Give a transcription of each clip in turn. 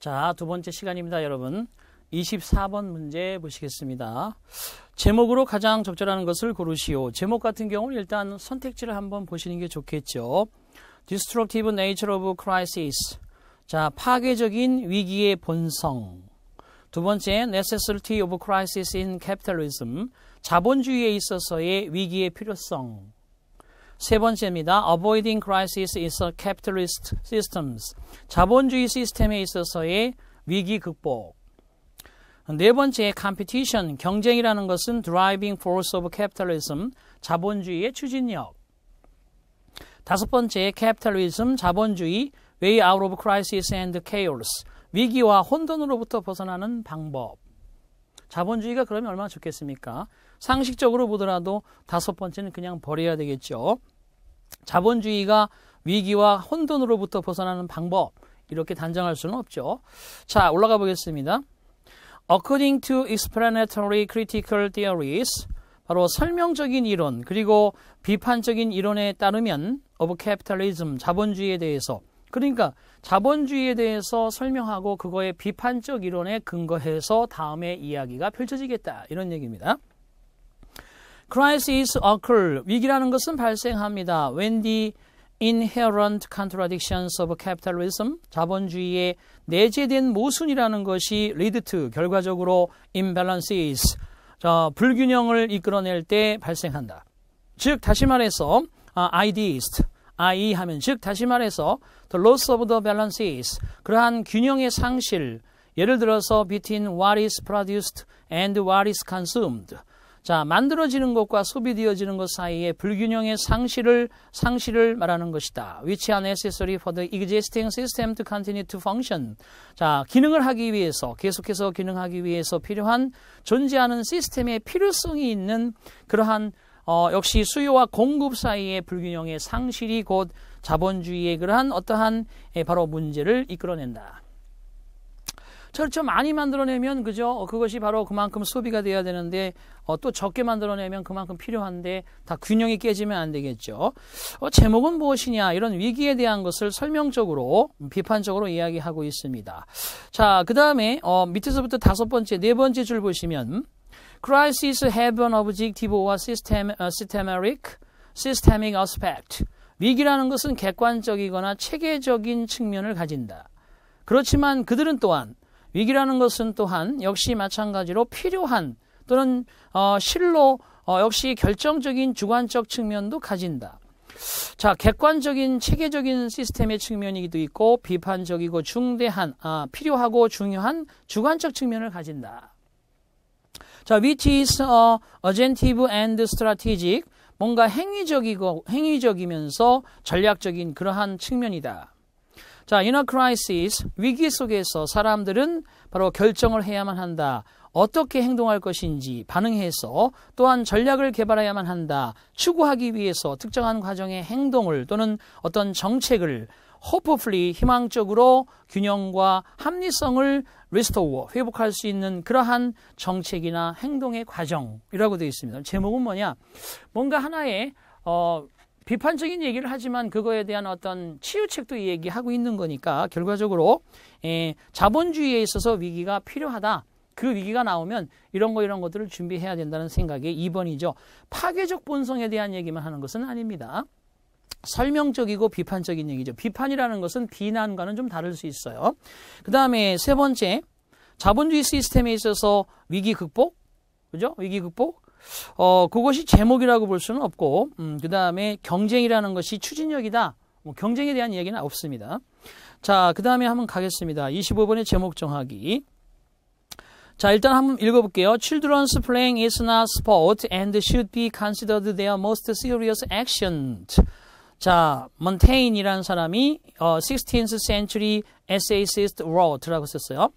자, 두 번째 시간입니다, 여러분. 24번 문제 보시겠습니다. 제목으로 가장 적절한 것을 고르시오. 제목 같은 경우는 일단 선택지를 한번 보시는 게 좋겠죠. Destructive Nature of Crisis. 자, 파괴적인 위기의 본성. 두 번째, Necessity of Crisis in Capitalism. 자본주의에 있어서의 위기의 필요성. 세 번째입니다. Avoiding crisis is a capitalist systems. 자본주의 시스템에 있어서의 위기 극복. 네 번째, competition, 경쟁이라는 것은 driving force of capitalism, 자본주의의 추진력. 다섯 번째, capitalism, 자본주의, way out of crisis and chaos, 위기와 혼돈으로부터 벗어나는 방법. 자본주의가 그러면 얼마나 좋겠습니까? 상식적으로 보더라도 다섯 번째는 그냥 버려야 되겠죠. 자본주의가 위기와 혼돈으로부터 벗어나는 방법 이렇게 단정할 수는 없죠. 자 올라가 보겠습니다. According to explanatory critical theories 바로 설명적인 이론 그리고 비판적인 이론에 따르면 of capitalism 자본주의에 대해서 그러니까 자본주의에 대해서 설명하고 그거의 비판적 이론에 근거해서 다음에 이야기가 펼쳐지겠다 이런 얘기입니다. Crises occur. 위기라는 것은 발생합니다. When the inherent contradictions of capitalism, 자본주의의 내재된 모순이라는 것이 lead to, 결과적으로 imbalances, 자, 불균형을 이끌어낼 때 발생한다. 즉, 다시 말해서, 아, ideist, I 하면, 즉, 다시 말해서, the loss of the balances, 그러한 균형의 상실, 예를 들어서 between what is produced and what is consumed, 자, 만들어지는 것과 소비되어지는 것사이에 불균형의 상실을 상실을 말하는 것이다. Which are necessary for the existing system to continue to function. 자, 기능을 하기 위해서 계속해서 기능하기 위해서 필요한 존재하는 시스템의 필요성이 있는 그러한 어, 역시 수요와 공급 사이의 불균형의 상실이 곧 자본주의의 그러한 어떠한 예, 바로 문제를 이끌어낸다. 철저 많이 만들어내면 그죠? 어, 그것이 바로 그만큼 소비가 돼야 되는데 어, 또 적게 만들어내면 그만큼 필요한데 다 균형이 깨지면 안 되겠죠. 어, 제목은 무엇이냐 이런 위기에 대한 것을 설명적으로 비판적으로 이야기하고 있습니다. 자, 그 다음에 어, 밑에서부터 다섯 번째, 네 번째 줄 보시면 Crisis have an objective or system, 어, systematic, systemic aspect. 위기라는 것은 객관적이거나 체계적인 측면을 가진다. 그렇지만 그들은 또한 위기라는 것은 또한 역시 마찬가지로 필요한 또는 어, 실로 어, 역시 결정적인 주관적 측면도 가진다. 자, 객관적인 체계적인 시스템의 측면이기도 있고 비판적이고 중대한 아, 필요하고 중요한 주관적 측면을 가진다. 자, which is uh, agentive and strategic. 뭔가 행위적이고 행위적이면서 전략적인 그러한 측면이다. 자, in a crisis, 위기 속에서 사람들은 바로 결정을 해야만 한다. 어떻게 행동할 것인지 반응해서 또한 전략을 개발해야만 한다. 추구하기 위해서 특정한 과정의 행동을 또는 어떤 정책을 hopefully 희망적으로 균형과 합리성을 restore 회복할 수 있는 그러한 정책이나 행동의 과정이라고 되어 있습니다. 제목은 뭐냐? 뭔가 하나의 어, 비판적인 얘기를 하지만 그거에 대한 어떤 치유책도 얘기하고 있는 거니까 결과적으로 에, 예, 자본주의에 있어서 위기가 필요하다. 그 위기가 나오면 이런 거 이런 것들을 준비해야 된다는 생각이 2번이죠. 파괴적 본성에 대한 얘기만 하는 것은 아닙니다. 설명적이고 비판적인 얘기죠. 비판이라는 것은 비난과는 좀 다를 수 있어요. 그 다음에 세 번째, 자본주의 시스템에 있어서 위기 극복, 그죠? 위기 극복, 어, 그것이 제목이라고 볼 수는 없고, 음, 그 다음에 경쟁이라는 것이 추진력이다. 뭐 경쟁에 대한 이야기는 없습니다. 자, 그 다음에 한번 가겠습니다. 25번의 제목 정하기. 자, 일단 한번 읽어볼게요. Children's playing is not sport and should be considered their most serious action. 자, Montaigne이라는 사람이 어, 16th century essayist wrote라고 썼어요.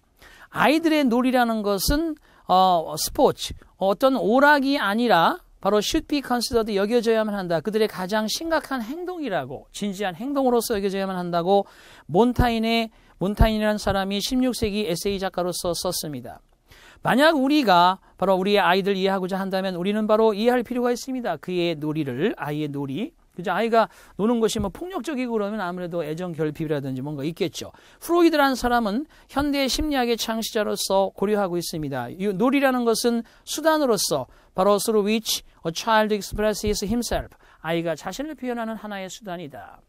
아이들의 놀이라는 것은 어, 스포츠, 어떤 오락이 아니라 바로 should be considered 여겨져야만 한다. 그들의 가장 심각한 행동이라고 진지한 행동으로서 여겨져야만 한다고 몬타인의 몬타인이라는 사람이 16세기 에세이 작가로서 썼습니다. 만약 우리가 바로 우리의 아이들 이해하고자 한다면 우리는 바로 이해할 필요가 있습니다. 그의 놀이를 아이의 놀이 그죠? 아이가 노는 것이 뭐 폭력적이고 그러면 아무래도 애정 결핍이라든지 뭔가 있겠죠. 프로이드라는 사람은 현대 심리학의 창시자로서 고려하고 있습니다. 이 놀이라는 것은 수단으로서 바로 through which a child expresses himself. 아이가 자신을 표현하는 하나의 수단이다.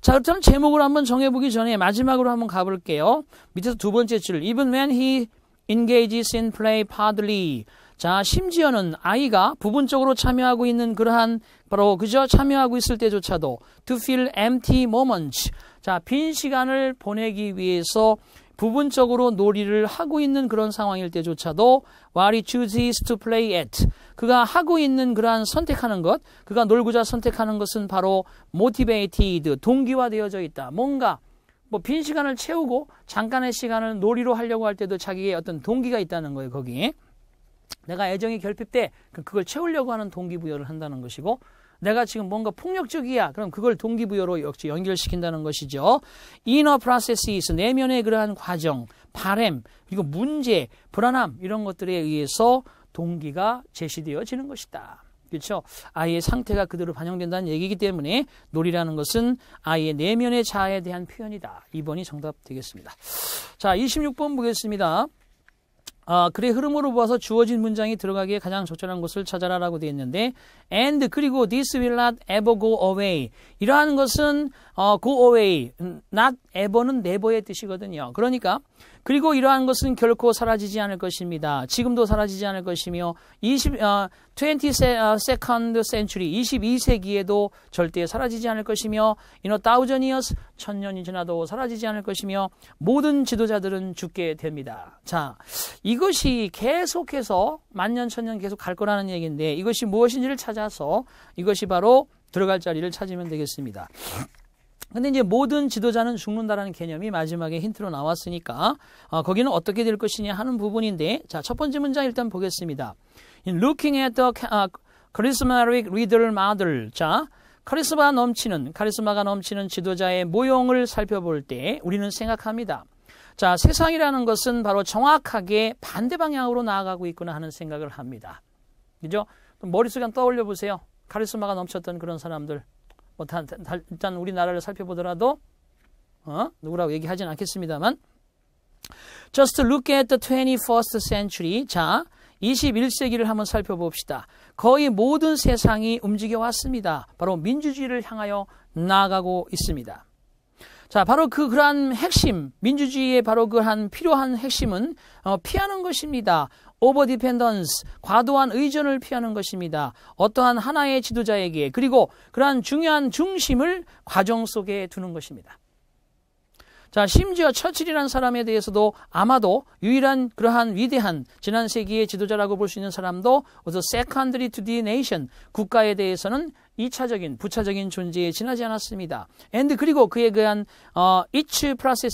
자, 그렇다면 제목을 한번 정해보기 전에 마지막으로 한번 가볼게요. 밑에서 두 번째 줄. Even when he engages in play, p a r d l y 자, 심지어는 아이가 부분적으로 참여하고 있는 그러한 바로 그저 참여하고 있을 때조차도 to fill empty moments. 자, 빈 시간을 보내기 위해서 부분적으로 놀이를 하고 있는 그런 상황일 때조차도 while he chooses to play at 그가 하고 있는 그러한 선택하는 것 그가 놀고자 선택하는 것은 바로 motivated 동기화되어져 있다 뭔가 뭐 빈 시간을 채우고 잠깐의 시간을 놀이로 하려고 할 때도 자기의 어떤 동기가 있다는 거예요 거기 내가 애정이 결핍돼 그, 그걸 채우려고 하는 동기부여를 한다는 것이고 내가 지금 뭔가 폭력적이야. 그럼 그걸 동기부여로 역시 연결시킨다는 것이죠. inner processes, 내면의 그러한 과정, 바램, 그리고 문제, 불안함, 이런 것들에 의해서 동기가 제시되어지는 것이다. 그렇죠? 아이의 상태가 그대로 반영된다는 얘기이기 때문에 놀이라는 것은 아이의 내면의 자아에 대한 표현이다. 2번이 정답 되겠습니다. 자, 26번 보겠습니다. 어, 글의 흐름으로 봐서 주어진 문장이 들어가기에 가장 적절한 곳을 찾아라라고 되어 있는데 and 그리고 this will not ever go away 이러한 것은 어, go away not ever는 never의 뜻이거든요. 그러니까 그리고 이러한 것은 결코 사라지지 않을 것입니다. 지금도 사라지지 않을 것이며 20, 어, 22nd 어, century, 22세기에도 절대 사라지지 않을 것이며 in a thousand years, 천년이 지나도 사라지지 않을 것이며 모든 지도자들은 죽게 됩니다. 자, 이것이 계속해서 만년 천년 계속 갈 거라는 얘기인데 이것이 무엇인지를 찾아서 이것이 바로 들어갈 자리를 찾으면 되겠습니다. 근데 이제 모든 지도자는 죽는다라는 개념이 마지막에 힌트로 나왔으니까 어, 거기는 어떻게 될 것이냐 하는 부분인데 자 첫 번째 문장 일단 보겠습니다. In looking at the uh, charismatic leader m o t e r 자 카리스마 넘치는 카리스마가 넘치는 지도자의 모형을 살펴볼 때 우리는 생각합니다. 자 세상이라는 것은 바로 정확하게 반대 방향으로 나아가고 있구나 하는 생각을 합니다. 그죠? 머릿속에 떠올려 보세요. 카리스마가 넘쳤던 그런 사람들 뭐 단, 다, 일단 우리나라를 살펴보더라도 어? 누구라고 얘기하진 않겠습니다만 Just look at the 21st century. 자, 21세기를 한번 살펴봅시다. 거의 모든 세상이 움직여 왔습니다. 바로 민주주의를 향하여 나아가고 있습니다. 자, 바로 그 그러한 핵심, 민주주의의 바로 그 한 필요한 핵심은 어, 피하는 것입니다. 오버 디펜던스, 과도한 의존을 피하는 것입니다. 어떠한 하나의 지도자에게 그리고 그러한 중요한 중심을 과정 속에 두는 것입니다. 자, 심지어 처칠이라는 사람에 대해서도 아마도 유일한 그러한 위대한 지난 세기의 지도자라고 볼 수 있는 사람도 어서 세컨드리 투디 네이션 국가에 대해서는 2차적인 부차적인 존재에 지나지 않았습니다. a n 그리고 그에 대한 어, each p r 스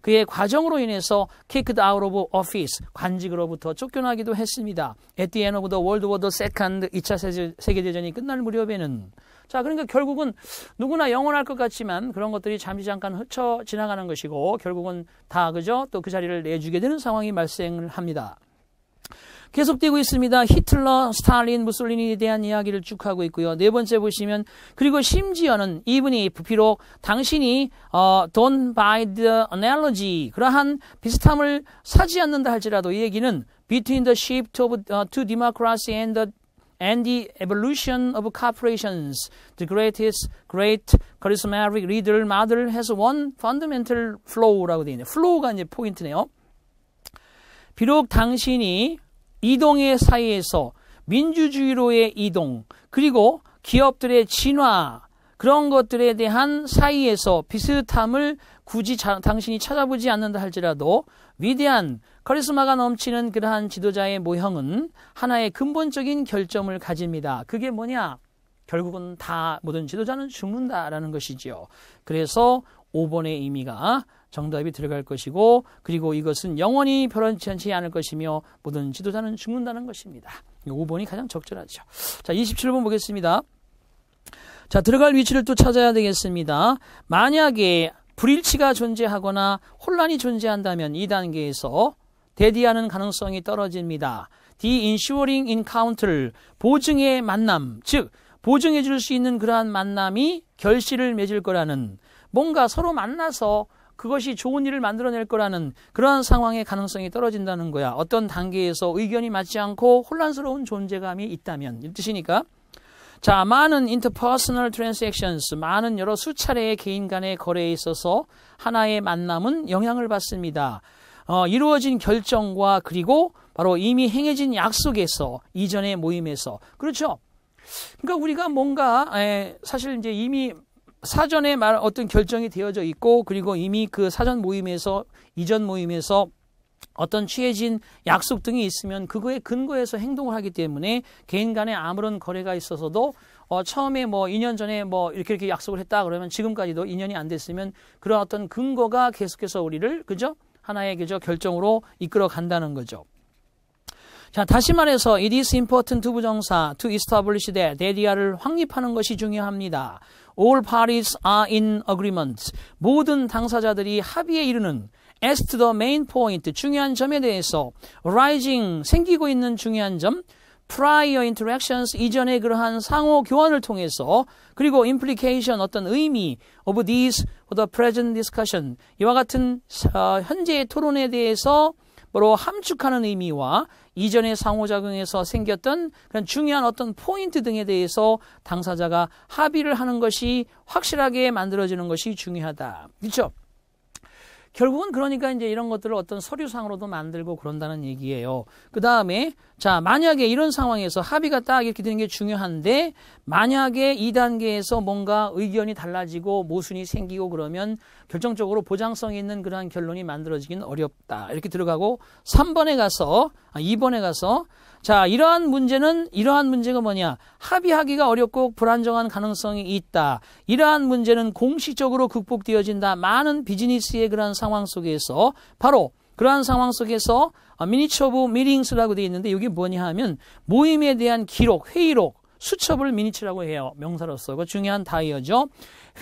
그의 과정으로 인해서 k 이크드아 d o 브 오피스 관직으로부터 쫓겨나기도 했습니다. 에 t 엔오 e e 월드 of 세컨드 2차 세계대전이 끝날 무렵에는 자, 그러니까 결국은 누구나 영원할 것 같지만 그런 것들이 잠시 잠깐 흩어 지나가는 것이고 결국은 다 그죠? 또 그 자리를 내주게 되는 상황이 발생을 합니다. 계속되고 있습니다. 히틀러, 스탈린, 무솔리니에 대한 이야기를 쭉 하고 있고요. 네 번째 보시면 그리고 심지어는 이분이 비록 당신이 어, don't buy the analogy 그러한 비슷함을 사지 않는다 할지라도 이 얘기는 between the shift of uh, 어, to democracy and the and the evolution of corporations. The greatest, great charismatic leader model has one fundamental flow라고 되어 있네요. flow가 이제 포인트네요. 비록 당신이 이동의 사이에서 민주주의로의 이동, 그리고 기업들의 진화, 그런 것들에 대한 사이에서 비슷함을 굳이 자, 당신이 찾아보지 않는다 할지라도 위대한 카리스마가 넘치는 그러한 지도자의 모형은 하나의 근본적인 결점을 가집니다. 그게 뭐냐? 결국은 다 모든 지도자는 죽는다라는 것이지요. 그래서 5번의 의미가 정답이 들어갈 것이고 그리고 이것은 영원히 변치 않을 것이며 모든 지도자는 죽는다는 것입니다. 5번이 가장 적절하죠. 자, 27번 보겠습니다. 자, 들어갈 위치를 또 찾아야 되겠습니다. 만약에 불일치가 존재하거나 혼란이 존재한다면 이 단계에서 대디하는 가능성이 떨어집니다. The ensuring encounter, 보증의 만남, 즉 보증해 줄 수 있는 그러한 만남이 결실을 맺을 거라는 뭔가 서로 만나서 그것이 좋은 일을 만들어낼 거라는 그러한 상황의 가능성이 떨어진다는 거야. 어떤 단계에서 의견이 맞지 않고 혼란스러운 존재감이 있다면 이 뜻이니까. 자, 많은 interpersonal transactions, 많은 여러 수차례의 개인 간의 거래에 있어서 하나의 만남은 영향을 받습니다. 어, 이루어진 결정과 그리고 바로 이미 행해진 약속에서 이전의 모임에서 그렇죠. 그러니까 우리가 뭔가 에, 예, 사실 이제 이미 사전에 말 어떤 결정이 되어져 있고 그리고 이미 그 사전 모임에서 이전 모임에서 어떤 취해진 약속 등이 있으면 그거에 근거해서 행동을 하기 때문에 개인 간에 아무런 거래가 있어서도 어, 처음에 뭐 2년 전에 뭐 이렇게 이렇게 약속을 했다 그러면 지금까지도 2년이 안 됐으면 그런 어떤 근거가 계속해서 우리를 그죠? 하나의 그죠 결정으로 이끌어 간다는 거죠. 자, 다시 말해서 it is important 부정사 to establish that 대디아를 확립하는 것이 중요합니다. All parties are in agreement. 모든 당사자들이 합의에 이르는 as to the main point 중요한 점에 대해서 rising 생기고 있는 중요한 점 prior interactions 이전의 그러한 상호 교환을 통해서 그리고 implication 어떤 의미 of these or the present discussion 이와 같은 어, 현재의 토론에 대해서 바로 함축하는 의미와 이전의 상호작용에서 생겼던 그런 중요한 어떤 포인트 등에 대해서 당사자가 합의를 하는 것이 확실하게 만들어지는 것이 중요하다. 그렇죠? 결국은 그러니까 이제 이런 것들을 어떤 서류상으로도 만들고 그런다는 얘기예요. 그 다음에 자 만약에 이런 상황에서 합의가 딱 이렇게 되는 게 중요한데 만약에 이단계에서 뭔가 의견이 달라지고 모순이 생기고 그러면 결정적으로 보장성 있는 그러한 결론이 만들어지긴 어렵다. 이렇게 들어가고 3번에 가서 아, 2번에 가서 자, 이러한 문제는 이러한 문제가 뭐냐? 합의하기가 어렵고 불안정한 가능성이 있다. 이러한 문제는 공식적으로 극복되어진다. 많은 비즈니스의 그러한 상황 속에서 바로 그러한 상황 속에서 미니처 브 미링스라고 되어 있는데 이게 뭐냐 하면 모임에 대한 기록, 회의록 수첩을 미니치라고 해요. 명사로서 그 중요한 다이어죠.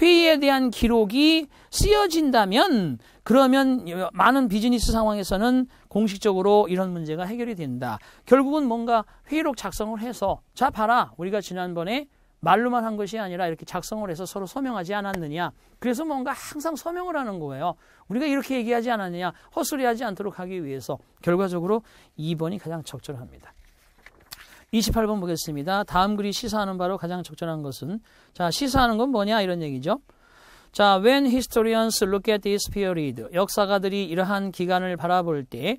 회의에 대한 기록이 쓰여진다면 그러면 많은 비즈니스 상황에서는 공식적으로 이런 문제가 해결이 된다. 결국은 뭔가 회의록 작성을 해서 자 봐라 우리가 지난번에 말로만 한 것이 아니라 이렇게 작성을 해서 서로 서명하지 않았느냐. 그래서 뭔가 항상 서명을 하는 거예요. 우리가 이렇게 얘기하지 않았느냐. 헛소리하지 않도록 하기 위해서 결과적으로 2번이 가장 적절합니다. 28번 보겠습니다. 다음 글이 시사하는 바로 가장 적절한 것은 자 시사하는 건 뭐냐 이런 얘기죠. 자, when historians look at this period, 역사가들이 이러한 기간을 바라볼 때,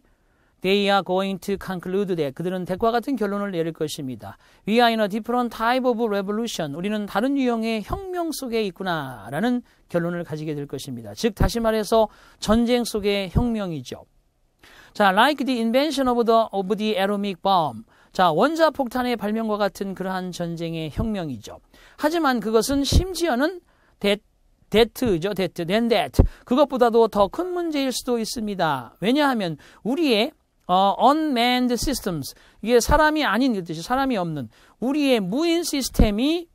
they are going to conclude that 그들은 대과 같은 결론을 내릴 것입니다. We are in a different type of revolution. 우리는 다른 유형의 혁명 속에 있구나라는 결론을 가지게 될 것입니다. 즉 다시 말해서 전쟁 속의 혁명이죠. 자, like the invention of the, of the atomic bomb. 자, 원자 폭탄의 발명과 같은 그러한 전쟁의 혁명이죠. 하지만 그것은 심지어는 데, 데트죠. 데트, 낸 데트. 그것보다도 더 큰 문제일 수도 있습니다. 왜냐하면 우리의 어, unmanned systems. 이게 사람이 아닌 이 그 뜻이 사람이 없는 우리의 무인 시스템이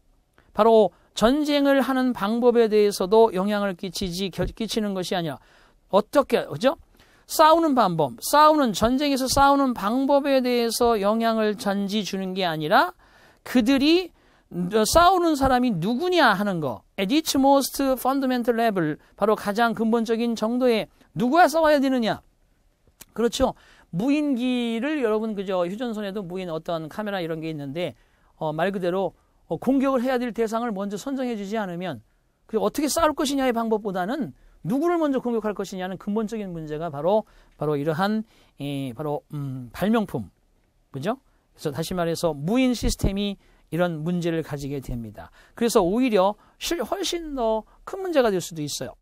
바로 전쟁을 하는 방법에 대해서도 영향을 끼치지 끼치는 것이 아니라 어떻게 그죠? 싸우는 방법, 싸우는 전쟁에서 싸우는 방법에 대해서 영향을 전지 주는 게 아니라 그들이 어, 싸우는 사람이 누구냐 하는 거. At each most fundamental level. 바로 가장 근본적인 정도에 누구와 싸워야 되느냐. 그렇죠. 무인기를 여러분 그저 휴전선에도 무인 어떤 카메라 이런 게 있는데 어, 말 그대로 어, 공격을 해야 될 대상을 먼저 선정해 주지 않으면 그 어떻게 싸울 것이냐의 방법보다는 누구를 먼저 공격할 것이냐는 근본적인 문제가 바로 바로 이러한 이 바로 음, 발명품 그죠? 그래서 다시 말해서 무인 시스템이 이런 문제를 가지게 됩니다. 그래서 오히려 실 훨씬 더 큰 문제가 될 수도 있어요.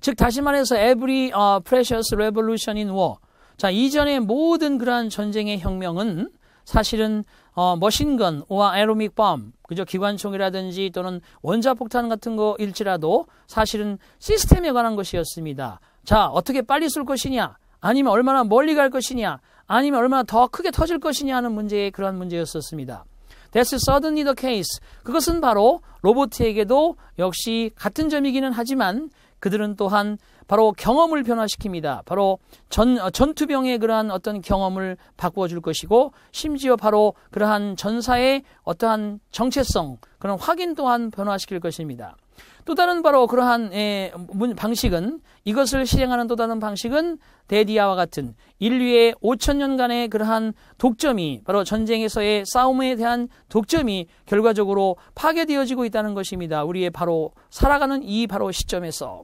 즉 다시 말해서 every uh, precious revolution in war 자 이전의 모든 그러한 전쟁의 혁명은 사실은 어, 머신건, 우와 에로믹 범, 그죠? 기관총이라든지 또는 원자폭탄 같은 거일지라도 사실은 시스템에 관한 것이었습니다. 자, 어떻게 빨리 쏠 것이냐? 아니면 얼마나 멀리 갈 것이냐? 아니면 얼마나 더 크게 터질 것이냐 하는 문제의 그러한 문제였었습니다. That's c e r t a n l y the case. 그것은 바로 로보트에게도 역시 같은 점이기는 하지만 그들은 또한 바로 경험을 변화시킵니다. 바로 전, 어, 전투병의 그러한 어떤 경험을 바꿔줄 것이고 심지어 바로 그러한 전사의 어떠한 정체성 그런 확인 또한 변화시킬 것입니다. 또 다른 바로 그러한 에, 예, 방식은 이것을 실행하는 또 다른 방식은 데디아와 같은 인류의 5천 년간의 그러한 독점이 바로 전쟁에서의 싸움에 대한 독점이 결과적으로 파괴되어지고 있다는 것입니다. 우리의 바로 살아가는 이 바로 시점에서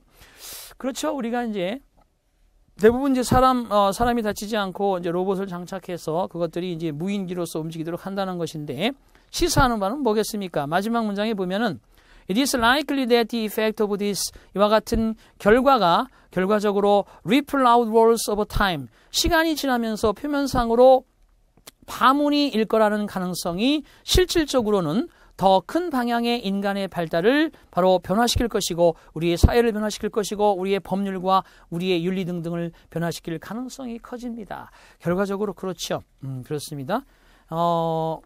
그렇죠. 우리가 이제 대부분 이제 사람 어, 사람이 다치지 않고 이제 로봇을 장착해서 그것들이 이제 무인기로서 움직이도록 한다는 것인데 시사하는 바는 뭐겠습니까? 마지막 문장에 보면은 It is likely that the effect of this 이와 같은 결과가 결과적으로 ripple outwards over time 시간이 지나면서 표면상으로 파문이 일 거라는 가능성이 실질적으로는 더큰 방향의 인간의 발달을 바로 변화시킬 것이고 우리의 사회를 변화시킬 것이고 우리의 법률과 우리의 윤리 등등을 변화시킬 가능성이 커집니다. 결과적으로 그렇죠. 음, 그렇습니다. 어,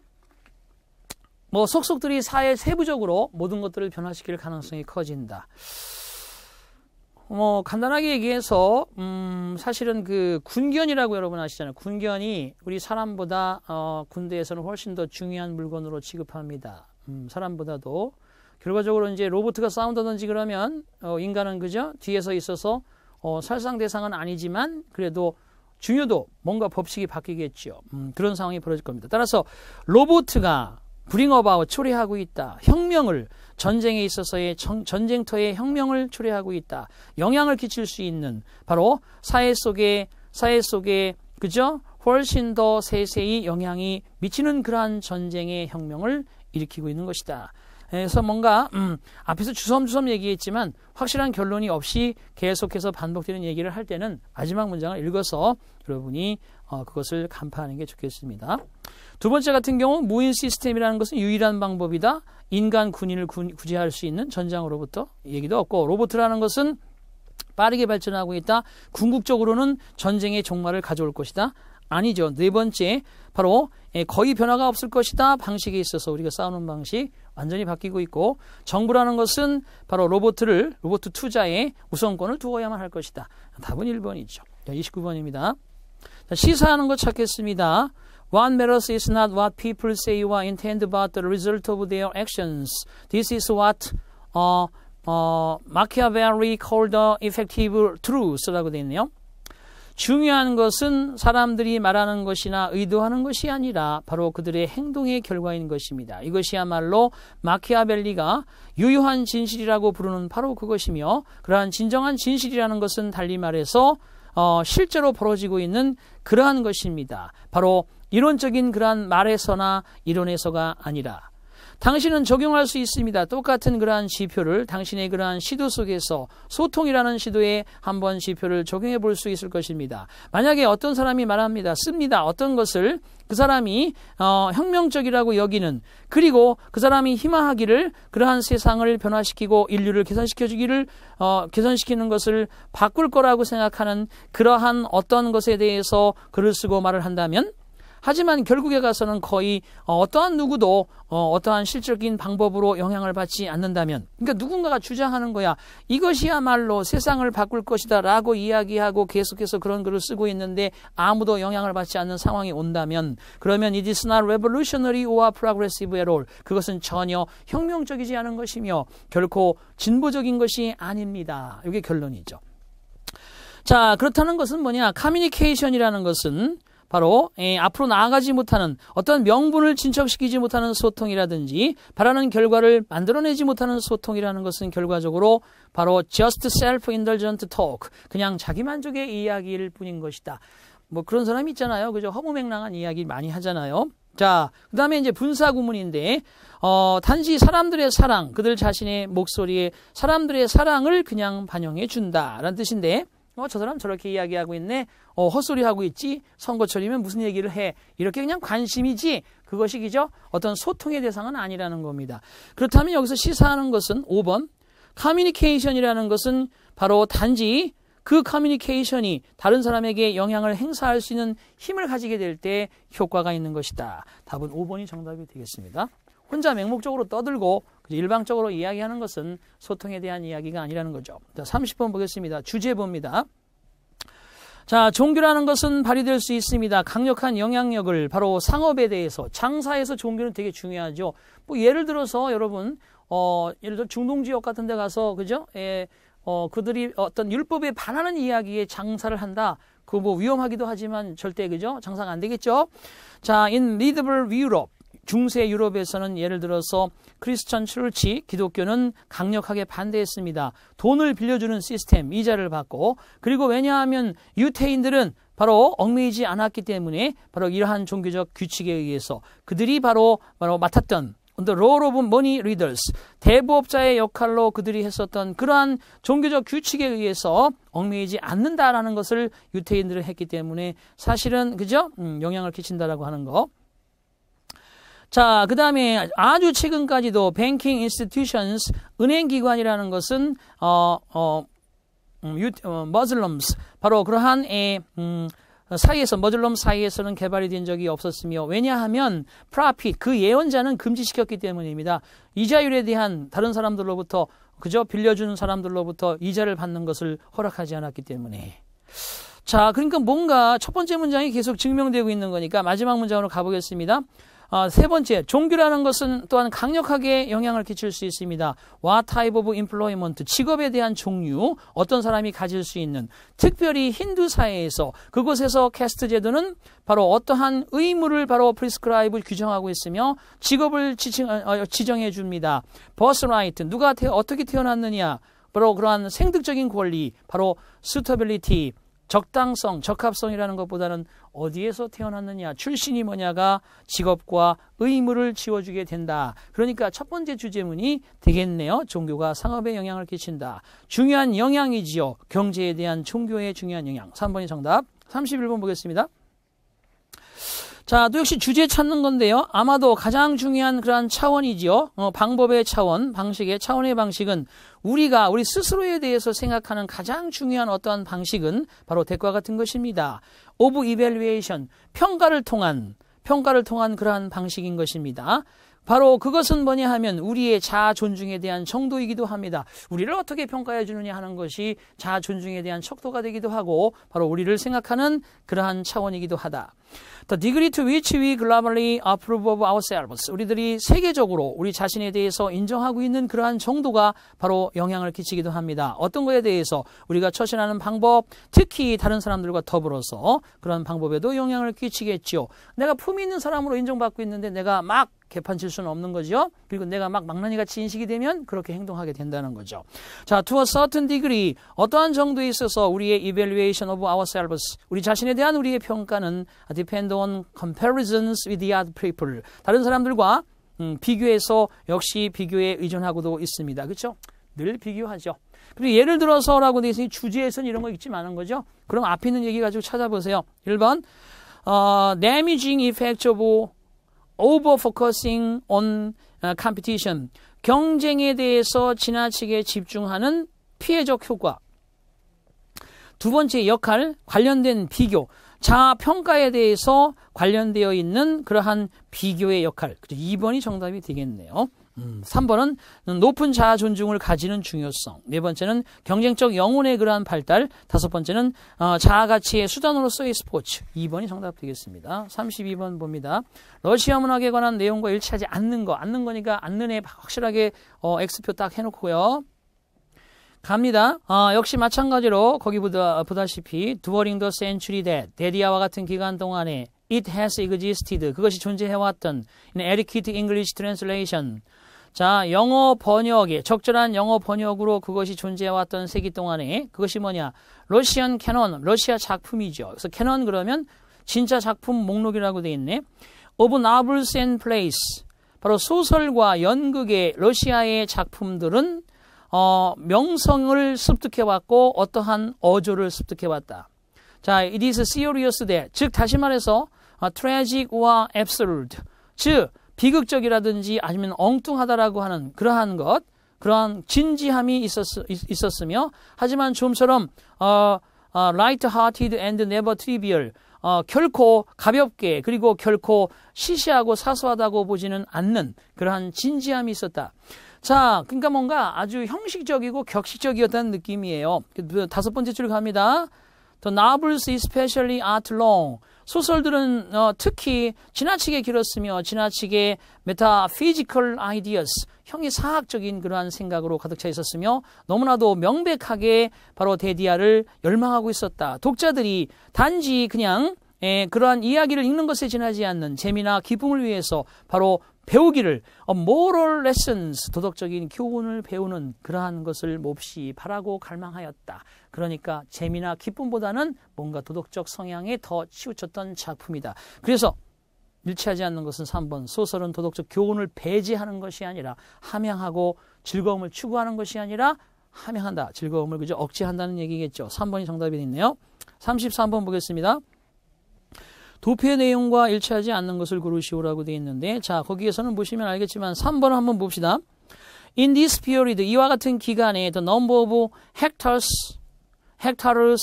뭐 속속들이 사회 세부적으로 모든 것들을 변화시킬 가능성이 커진다. 뭐 간단하게 얘기해서 음 사실은 그 군견이라고 여러분 아시잖아요. 군견이 우리 사람보다 어 군대에서는 훨씬 더 중요한 물건으로 취급합니다. 음, 사람보다도 결과적으로 이제 로보트가 싸운다든지 그러면 어, 인간은 그죠 뒤에서 있어서 어, 살상 대상은 아니지만 그래도 중요도 뭔가 법칙이 바뀌겠지요. 음, 그런 상황이 벌어질 겁니다. 따라서 로보트가 브링어바웃 초래하고 있다. 혁명을 전쟁에 있어서의 전쟁터의 혁명을 초래하고 있다. 영향을 끼칠 수 있는 바로 사회 속에 사회 속에 그죠? 훨씬 더 세세히 영향이 미치는 그러한 전쟁의 혁명을 일으키고 있는 것이다. 그래서 뭔가 음, 앞에서 주섬주섬 얘기했지만 확실한 결론이 없이 계속해서 반복되는 얘기를 할 때는 마지막 문장을 읽어서 여러분이 어, 그것을 간파하는 게 좋겠습니다. 두 번째 같은 경우 무인 시스템이라는 것은 유일한 방법이다. 인간 군인을 구, 구제할 수 있는 전장으로부터 얘기도 없고 로보트라는 것은 빠르게 발전하고 있다. 궁극적으로는 전쟁의 종말을 가져올 것이다. 아니죠. 네 번째 바로 거의 변화가 없을 것이다 방식에 있어서 우리가 싸우는 방식 완전히 바뀌고 있고 정부라는 것은 바로 로보트를 로보트 투자에 우선권을 두어야만 할 것이다. 답은 1번이죠. 29번입니다. 시사하는 것 찾겠습니다. What matters is not what people say you are intend but the result of their actions. This is what 어, 어, Machiavelli called the effective truth라고 되어 있네요. 중요한 것은 사람들이 말하는 것이나 의도하는 것이 아니라 바로 그들의 행동의 결과인 것입니다. 이것이야말로 마키아벨리가 유효한 진실이라고 부르는 바로 그것이며 그러한 진정한 진실이라는 것은 달리 말해서 어, 실제로 벌어지고 있는 그러한 것입니다. 바로 이론적인 그러한 말에서나 이론에서가 아니라 당신은 적용할 수 있습니다. 똑같은 그러한 지표를 당신의 그러한 시도 속에서 소통이라는 시도에 한번 지표를 적용해 볼 수 있을 것입니다. 만약에 어떤 사람이 말합니다. 씁니다. 어떤 것을 그 사람이 어, 혁명적이라고 여기는 그리고 그 사람이 희망하기를 그러한 세상을 변화시키고 인류를 개선시켜 주기를 어, 개선시키는 것을 바꿀 거라고 생각하는 그러한 어떤 것에 대해서 글을 쓰고 말을 한다면 하지만 결국에 가서는 거의 어, 어떠한 누구도 어, 어떠한 실적인 방법으로 영향을 받지 않는다면 그러니까 누군가가 주장하는 거야 이것이야말로 세상을 바꿀 것이다 라고 이야기하고 계속해서 그런 글을 쓰고 있는데 아무도 영향을 받지 않는 상황이 온다면 그러면 it is not revolutionary or progressive at all 그것은 전혀 혁명적이지 않은 것이며 결코 진보적인 것이 아닙니다 이게 결론이죠 자, 그렇다는 것은 뭐냐? 커뮤니케이션이라는 것은 바로 에, 예, 앞으로 나아가지 못하는 어떤 명분을 진척시키지 못하는 소통이라든지 바라는 결과를 만들어내지 못하는 소통이라는 것은 결과적으로 바로 just self-indulgent talk 그냥 자기만족의 이야기일 뿐인 것이다. 뭐 그런 사람이 있잖아요. 그죠? 허무맹랑한 이야기 많이 하잖아요. 자, 그 다음에 이제 분사구문인데, 어, 단지 사람들의 사랑, 그들 자신의 목소리에 사람들의 사랑을 그냥 반영해 준다라는 뜻인데, 어, 저 사람 저렇게 이야기하고 있네. 어, 헛소리하고 있지. 선거철이면 무슨 얘기를 해. 이렇게 그냥 관심이지. 그것이 기죠. 어떤 소통의 대상은 아니라는 겁니다. 그렇다면 여기서 시사하는 것은 5번. 커뮤니케이션이라는 것은 바로 단지 그 커뮤니케이션이 다른 사람에게 영향을 행사할 수 있는 힘을 가지게 될 때 효과가 있는 것이다. 답은 5번이 정답이 되겠습니다. 혼자 맹목적으로 떠들고 일방적으로 이야기하는 것은 소통에 대한 이야기가 아니라는 거죠. 자, 30번 보겠습니다. 주제봅니다. 자, 종교라는 것은 발휘될 수 있습니다. 강력한 영향력을 바로 상업에 대해서, 장사에서 종교는 되게 중요하죠. 뭐 예를 들어서 여러분, 어, 예를 들어 중동 지역 같은 데 가서, 그죠? 예, 어, 그들이 어떤 율법에 반하는 이야기에 장사를 한다. 그거 뭐 위험하기도 하지만 절대, 그죠? 장사가 안 되겠죠? 자, in m e d i e v a Europe. 중세 유럽에서는 예를 들어서 크리스천 출치 기독교는 강력하게 반대했습니다. 돈을 빌려주는 시스템 이자를 받고 그리고 왜냐하면 유태인들은 바로 얽매이지 않았기 때문에 바로 이러한 종교적 규칙에 의해서 그들이 바로 바로 맡았던 The role of money readers. 대부업자의 역할로 그들이 했었던 그러한 종교적 규칙에 의해서 얽매이지 않는다라는 것을 유태인들은 했기 때문에 사실은 그죠? 음, 영향을 끼친다라고 하는 거. 자, 그 다음에 아주 최근까지도 뱅킹 인스 i 션스 은행기관이라는 것은, 어, 어, 음, 유, 어, 머슬럼스, 바로 그러한, 에, 음, 사이에서 머슬럼 사이에서는 개발이 된 적이 없었으며 왜냐하면 프라핏 그 예언자는 금지시켰기 때문입니다. 이자율에 대한 다른 사람들로부터 그저 빌려주는 사람들로부터 이자를 받는 것을 허락하지 않았기 때문에 자 그러니까 뭔가 첫 번째 문장이 계속 증명되고 있는 거니까 마지막 문장으로 가보겠습니다. 아, 세 번째, 종교라는 것은 또한 강력하게 영향을 끼칠 수 있습니다. What type of employment, 직업에 대한 종류, 어떤 사람이 가질 수 있는, 특별히 힌두 사회에서 그곳에서 캐스트 제도는 바로 어떠한 의무를 바로 프리스크라이브를 규정하고 있으며 직업을 지칭, 어, 어 지정해 줍니다. 버스라이트, 누가 태, 어떻게 태어났느냐, 바로 그러한 생득적인 권리, 바로 수터빌리티, 적당성, 적합성이라는 것보다는 어디에서 태어났느냐, 출신이 뭐냐가 직업과 의무를 지워주게 된다. 그러니까 첫 번째 주제문이 되겠네요. 종교가 상업에 영향을 끼친다. 중요한 영향이지요. 경제에 대한 종교의 중요한 영향. 3번이 정답. 31번 보겠습니다. 자, 또 역시 주제 찾는 건데요. 아마도 가장 중요한 그러한 차원이지요. 어, 방법의 차원, 방식의 차원의 방식은 우리가 우리 스스로에 대해서 생각하는 가장 중요한 어떠한 방식은 바로 대과 같은 것입니다. 오브 이벨리에이션, 평가를 통한 평가를 통한 그러한 방식인 것입니다. 바로 그것은 뭐냐 하면 우리의 자아 존중에 대한 정도이기도 합니다. 우리를 어떻게 평가해 주느냐 하는 것이 자아 존중에 대한 척도가 되기도 하고 바로 우리를 생각하는 그러한 차원이기도 하다. The degree to which we globally approve of ourselves. 우리들이 세계적으로 우리 자신에 대해서 인정하고 있는 그러한 정도가 바로 영향을 끼치기도 합니다. 어떤 것에 대해서 우리가 처신하는 방법, 특히 다른 사람들과 더불어서 그런 방법에도 영향을 끼치겠지요. 내가 품이 있는 사람으로 인정받고 있는데 내가 막 개판칠 수는 없는 거죠. 그리고 내가 막 막나니 같이 인식이 되면 그렇게 행동하게 된다는 거죠. 자, to a certain degree 어떠한 정도에 있어서 우리의 evaluation of ourselves 우리 자신에 대한 우리의 평가는 depend on comparisons with the other people 다른 사람들과 음, 비교해서 역시 비교에 의존하고도 있습니다. 그렇죠? 늘 비교하죠. 그리고 예를 들어서라고 되어 있으니 주제에서는 이런 거 읽지 마는 거죠. 그럼 앞에 있는 얘기 가지고 찾아보세요. 1번 어, damaging effect of over focusing on 어, competition 경쟁에 대해서 지나치게 집중하는 피해적 효과 두 번째 역할 관련된 비교 자아 평가에 대해서 관련되어 있는 그러한 비교의 역할 2번이 정답이 되겠네요. 음, 3번은 높은 자아 존중을 가지는 중요성. 네 번째는 경쟁적 영혼의 그러한 발달. 다섯 번째는 어, 자아 가치의 수단으로서의 스포츠. 2번이 정답 되겠습니다. 32번 봅니다. 러시아 문학에 관한 내용과 일치하지 않는 거. 않는 거니까 않는 애 확실하게 어, X표 딱 해놓고요. 갑니다. 아, 역시 마찬가지로 거기 보다, 보다시피 d u 링더 센츄리 h 데디아와 같은 기간 동안에 it has existed 그것이 존재해왔던 in adequate English translation 자, 영어 번역이 적절한 영어 번역으로 그것이 존재해왔던 세기 동안에 그것이 뭐냐? 러시안 캐논, 러시아 작품이죠. 그래서 캐논 그러면 진짜 작품 목록이라고 돼 있네. Of novels and plays. 바로 소설과 연극의 러시아의 작품들은 어, 명성을 습득해왔고 어떠한 어조를 습득해왔다. 자, it is serious t h e 즉 다시 말해서 아, 어, tragic와 a b s o u t e 즉 비극적이라든지 아니면 엉뚱하다라고 하는 그러한 것, 그러한 진지함이 있었, 있었으며, 하지만 좀처럼, 어, 어, light-hearted and never trivial, 어, 결코 가볍게 그리고 결코 시시하고 사소하다고 보지는 않는 그러한 진지함이 있었다. 자, 그러니까 뭔가 아주 형식적이고 격식적이었다는 느낌이에요. 그 다섯 번째 줄 갑니다. The novels especially are long. 소설들은 어, 특히 지나치게 길었으며 지나치게 메타피지컬 아이디어스 형이 사학적인 그러한 생각으로 가득 차 있었으며 너무나도 명백하게 바로 데디아를 열망하고 있었다. 독자들이 단지 그냥 에, 예, 그러한 이야기를 읽는 것에 지나지 않는 재미나 기쁨을 위해서 바로 배우기를 모럴 어, 레슨스 도덕적인 교훈을 배우는 그러한 것을 몹시 바라고 갈망하였다. 그러니까 재미나 기쁨보다는 뭔가 도덕적 성향에 더 치우쳤던 작품이다. 그래서 일치하지 않는 것은 3번 소설은 도덕적 교훈을 배제하는 것이 아니라 함양하고 즐거움을 추구하는 것이 아니라 함양한다. 즐거움을 그저 억제한다는 얘기겠죠. 3번이 정답이 있네요. 33번 보겠습니다. 도표의 내용과 일치하지 않는 것을 고르시오라고 되어 있는데 자 거기에서는 보시면 알겠지만 3번 한번 봅시다. In this period 이와 같은 기간에 the number of hectares hectares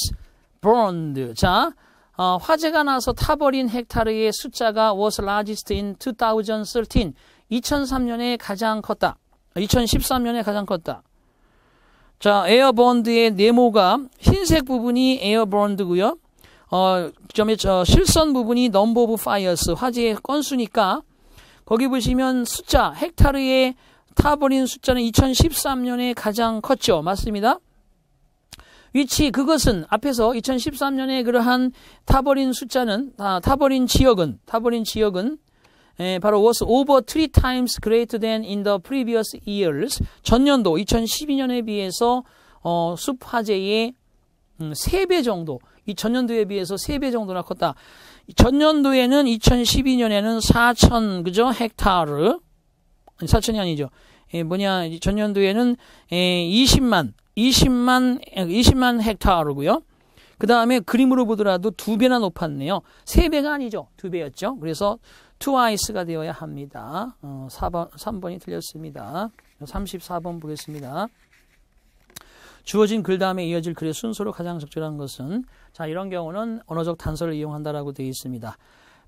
burned 자 어, 화재가 나서 타버린 헥타르의 숫자가 was largest in 2013 2003년에 가장 컸다. 2013년에 가장 컸다. 자, 에어본드의 네모가 흰색 부분이 에어본드고요. 어, 그 점에 저 실선 부분이 넘버 오브 파이어스 화재의 건수니까 거기 보시면 숫자 헥타르의 타버린 숫자는 2013년에 가장 컸죠. 맞습니다. 위치 그것은 앞에서 2013년에 그러한 타버린 숫자는 아, 타버린 지역은 타버린 지역은 예, 바로 was over three times greater than in the previous years 전년도 2012년에 비해서 어, 숲 화재의 음, 3배 정도 이 전년도에 비해서 3배 정도나 컸다. 전년도에는 2012년에는 4천 그죠 헥타르 아니 4천이 아니죠. 예, 뭐냐 전년도에는 예, 20만 20만 20만 헥타르고요. 그 다음에 그림으로 보더라도 두 배나 높았네요. 세 배가 아니죠. 두 배였죠. 그래서 트와이스가 되어야 합니다. 어, 4번, 3번이 틀렸습니다. 34번 보겠습니다. 주어진 글 다음에 이어질 글의 순서로 가장 적절한 것은 자 이런 경우는 언어적 단서를 이용한다라고 되어 있습니다.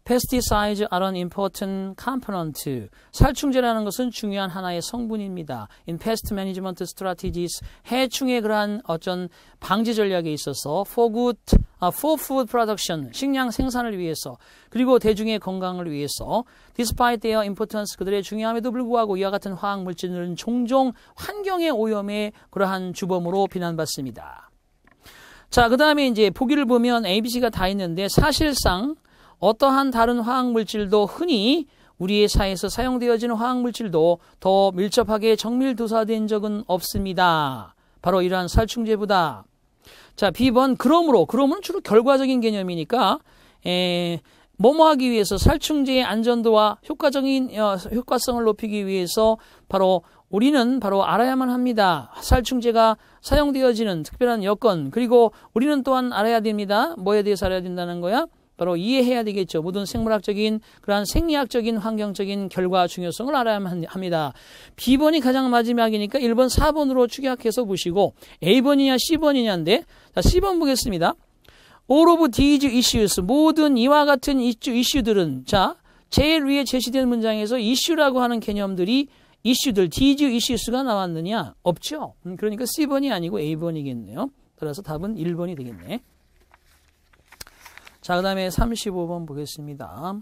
Pesticides are an important component. 살충제라는 것은 중요한 하나의 성분입니다. In pest management strategies, 해충에 그러한 어떤 방지 전략에 있어서 for good, uh, for food production, 식량 생산을 위해서 그리고 대중의 건강을 위해서 despite their importance, 그들의 중요함에도 불구하고 이와 같은 화학 물질들은 종종 환경의 오염의 그러한 주범으로 비난받습니다. 자, 그 다음에 이제 보기를 보면 ABC가 다 있는데 사실상 어떠한 다른 화학물질도 흔히 우리의 사회에서 사용되어지는 화학물질도 더 밀접하게 정밀도사된 적은 없습니다. 바로 이러한 살충제보다. 자, B번 그러므로 그러면 주로 결과적인 개념이니까 에, 뭐뭐 하기 위해서 살충제의 안전도와 효과적인 어, 효과성을 높이기 위해서 바로 우리는 바로 알아야만 합니다. 살충제가 사용되어지는 특별한 여건 그리고 우리는 또한 알아야 됩니다. 뭐에 대해서 알아야 된다는 거야? 바로 이해해야 되겠죠. 모든 생물학적인 그러한 생리학적인 환경적인 결과 중요성을 알아야 합니다. B번이 가장 마지막이니까 1번 4번으로 축약해서 보시고 A번이냐 C번이냐인데 자, C번 보겠습니다. All of these issues 모든 이와 같은 이슈, 들은자 제일 위에 제시된 문장에서 이슈라고 하는 개념들이 이슈들, 디즈 이슈스가 나왔느냐? 없죠. 음, 그러니까 C번이 아니고 A번이겠네요. 따라서 답은 1번이 되겠네. 자, 그 다음에 35번 보겠습니다.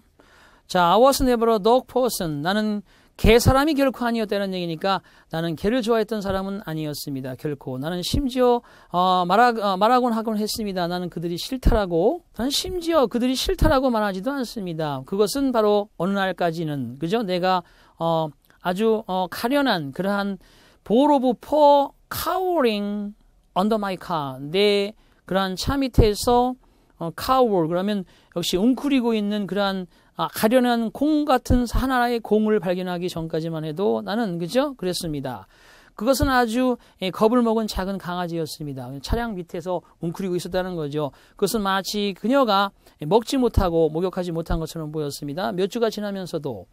자, I was never a dog person. 나는 개 사람이 결코 아니었다는 얘기니까 나는 개를 좋아했던 사람은 아니었습니다. 결코 나는 심지어 어, 말하, 어, 말하곤 하곤 했습니다. 나는 그들이 싫다라고 나는 심지어 그들이 싫다라고 말하지도 않습니다. 그것은 바로 어느 날까지는 그죠? 내가 어, 아주 어, 가련한 그러한 보로브 포 카우링 언더 마이 카내 그러한 차 밑에서 어, 카우볼 그러면 역시 웅크리고 있는 그러한 아, 가련한 공 같은 하나의 공을 발견하기 전까지만 해도 나는 그죠 그랬습니다. 그것은 아주 예, 겁을 먹은 작은 강아지였습니다. 차량 밑에서 웅크리고 있었다는 거죠. 그것은 마치 그녀가 먹지 못하고 목욕하지 못한 것처럼 보였습니다. 몇 주가 지나면서도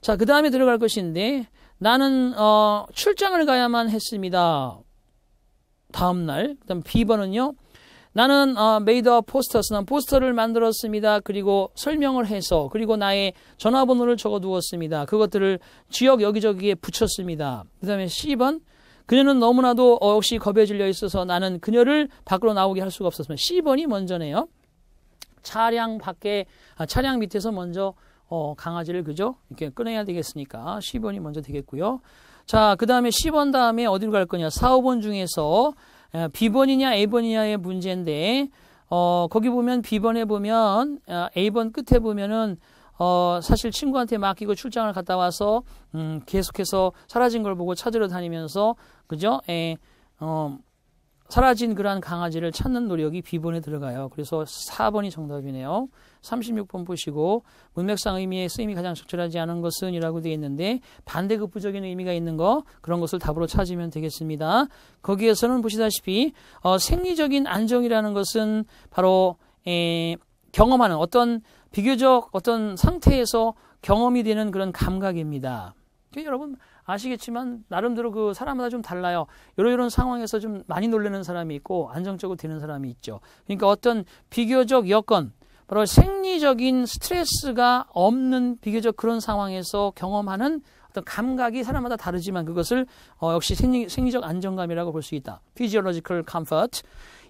자그 다음에 들어갈 것인데 나는 어, 출장을 가야만 했습니다. 다음 날 그다음 비번은요 나는 어, made a p o s 난 포스터를 만들었습니다. 그리고 설명을 해서 그리고 나의 전화번호를 적어두었습니다. 그것들을 지역 여기저기에 붙였습니다. 그 다음에 10번 그녀는 너무나도 어, 역시 겁에 질려 있어서 나는 그녀를 밖으로 나오게 할 수가 없었습니다. 10번이 먼저네요. 차량 밖에 아, 차량 밑에서 먼저 어, 강아지를 그죠? 이렇게 꺼내야 되겠으니까 10번이 먼저 되겠고요. 자, 그 다음에 10번 다음에 어디로 갈 거냐? 4, 5번 중에서 B번이냐 A번이냐의 문제인데 어, 거기 보면 B번에 보면 어, A번 끝에 보면은 어, 사실 친구한테 맡기고 출장을 갔다 와서 음, 계속해서 사라진 걸 보고 찾으러 다니면서 그죠? 에, 예, 어, 사라진 그러한 강아지를 찾는 노력이 비번에 들어가요. 그래서 4번이 정답이네요. 36번 보시고 문맥상 의미의 쓰임이 가장 적절하지 않은 것은 이라고 되어 있는데 반대급부적인 의미가 있는 거 그런 것을 답으로 찾으면 되겠습니다. 거기에서는 보시다시피 어, 생리적인 안정이라는 것은 바로 에, 경험하는 어떤 비교적 어떤 상태에서 경험이 되는 그런 감각입니다. 여러분 아시겠지만 나름대로 그 사람마다 좀 달라요. 이런 이런 상황에서 좀 많이 놀라는 사람이 있고 안정적으로 되는 사람이 있죠. 그러니까 어떤 비교적 여건 바로 생리적인 스트레스가 없는 비교적 그런 상황에서 경험하는 어떤 감각이 사람마다 다르지만 그것을 어, 역시 생리, 생리적 안정감이라고 볼 수 있다. physiological comfort.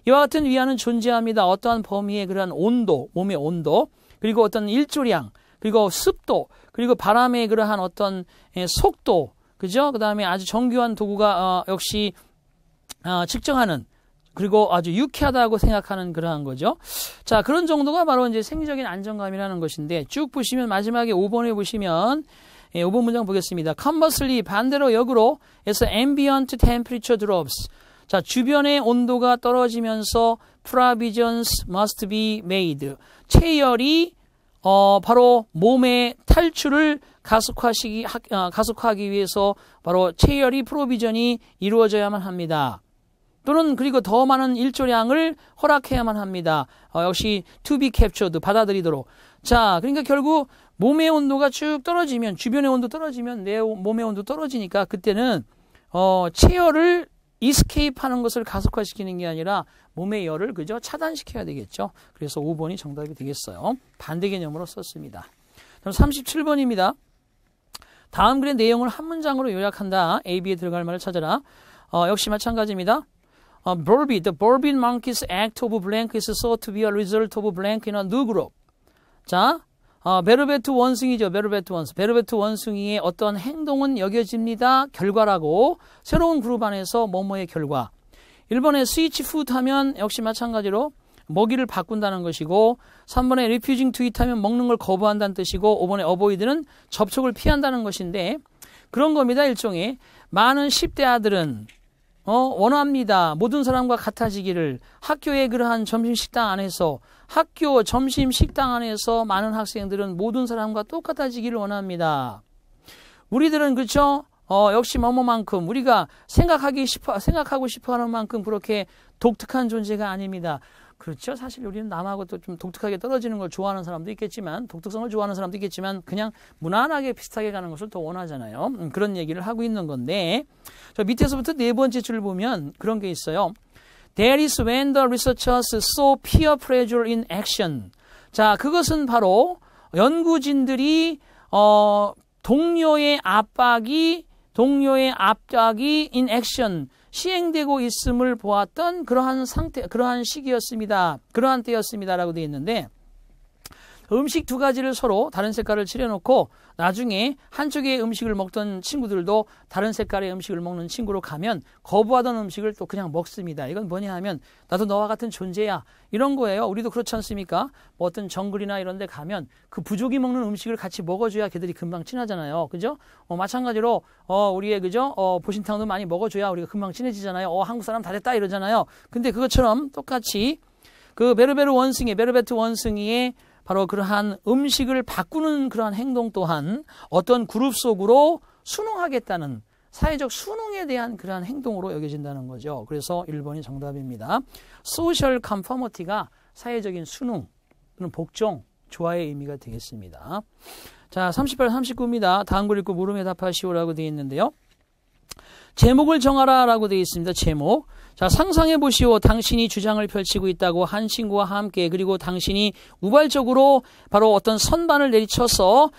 이와 같은 위안은 존재합니다. 어떠한 범위의 그러한 온도, 몸의 온도, 그리고 어떤 일조량, 그리고 습도, 그리고 바람의 그러한 어떤 예, 속도, 그죠? 그 다음에 아주 정교한 도구가 어, 역시 어, 측정하는 그리고 아주 유쾌하다고 생각하는 그러한 거죠. 자, 그런 정도가 바로 이제 생리적인 안정감이라는 것인데 쭉 보시면 마지막에 5번에 보시면 예, 5번 문장 보겠습니다. 컨버슬리 반대로 역으로 에서 ambient temperature drops 자, 주변의 온도가 떨어지면서 provisions must be made. 체열이 어, 바로 몸의 탈출을 가속화시기, 하, 어, 가속화하기 위해서 바로 체열이 프로비전이 이루어져야만 합니다. 또는 그리고 더 많은 일조량을 허락해야만 합니다. 어, 역시 to be captured 받아들이도록. 자, 그러니까 결국 몸의 온도가 쭉 떨어지면 주변의 온도 떨어지면 내 몸의 온도 떨어지니까 그때는 어, 체열을 이스케이프하는 것을 가속화시키는 게 아니라 몸의 열을 그저 차단시켜야 되겠죠. 그래서 5번이 정답이 되겠어요. 반대 개념으로 썼습니다. 그럼 37번입니다. 다음 글의 내용을 한 문장으로 요약한다. A, B에 들어갈 말을 찾아라. 어, 역시 마찬가지입니다. 어, Burby, the Bourbon Monkeys Act of Blank is thought to be a result of Blank in a new group. 자, 아, 베르베트 원숭이죠. 베르베트 원숭이. 베르베트 원숭이의 어떤 행동은 여겨집니다. 결과라고. 새로운 그룹 안에서 뭐뭐의 결과. 일본의 스위치 푸드 하면 역시 마찬가지로 먹이를 바꾼다는 것이고 3번에 리퓨징 트윗 하면 먹는 걸 거부한다는 뜻이고 5번에 어보이드는 접촉을 피한다는 것인데 그런 겁니다. 일종의 많은 10대 아들은 어, 원합니다. 모든 사람과 같아지기를 학교의 그러한 점심 식당 안에서 학교 점심 식당 안에서 많은 학생들은 모든 사람과 똑같아지기를 원합니다. 우리들은 그렇죠? 어, 역시 뭐뭐만큼 우리가 생각하기 싶어 생각하고 싶어하는 만큼 그렇게 독특한 존재가 아닙니다. 그렇죠. 사실 우리는 남하고 또 좀 독특하게 떨어지는 걸 좋아하는 사람도 있겠지만 독특성을 좋아하는 사람도 있겠지만 그냥 무난하게 비슷하게 가는 것을 더 원하잖아요. 음, 그런 얘기를 하고 있는 건데 저 밑에서부터 네 번째 줄 보면 그런 게 있어요. That is when the researchers saw peer pressure in action. 자, 그것은 바로 연구진들이 어, 동료의 압박이 동료의 압박이 in action 시행되고 있음을 보았던 그러한 상태, 그러한 시기였습니다. 그러한 때였습니다라고 되어 있는데 음식 두 가지를 서로 다른 색깔을 칠해놓고 나중에 한쪽의 음식을 먹던 친구들도 다른 색깔의 음식을 먹는 친구로 가면 거부하던 음식을 또 그냥 먹습니다. 이건 뭐냐 하면 나도 너와 같은 존재야. 이런 거예요. 우리도 그렇지 않습니까? 뭐 어떤 정글이나 이런 데 가면 그 부족이 먹는 음식을 같이 먹어줘야 걔들이 금방 친하잖아요. 그죠? 어, 마찬가지로 어, 우리의 그죠? 어, 보신탕도 많이 먹어줘야 우리가 금방 친해지잖아요. 어, 한국 사람 다 됐다 이러잖아요. 근데 그것처럼 똑같이 그 베르베르 원숭이, 베르베트 원숭이의 바로 그러한 음식을 바꾸는 그러한 행동 또한 어떤 그룹 속으로 순응하겠다는 사회적 순응에 대한 그러한 행동으로 여겨진다는 거죠. 그래서 1번이 정답입니다. 소셜 컨퍼머티가 사회적인 순응 또는 복종, 조화의 의미가 되겠습니다. 자, 38, 39입니다. 다음 글 읽고 물음에 답하시오라고 되어 있는데요. 제목을 정하라라고 되어 있습니다. 제목. 자, 상상해 보시오. 당신이 주장을 펼치고 있다고 한 친구와 함께 그리고 당신이 우발적으로 바로 어떤 선반을 내리쳐서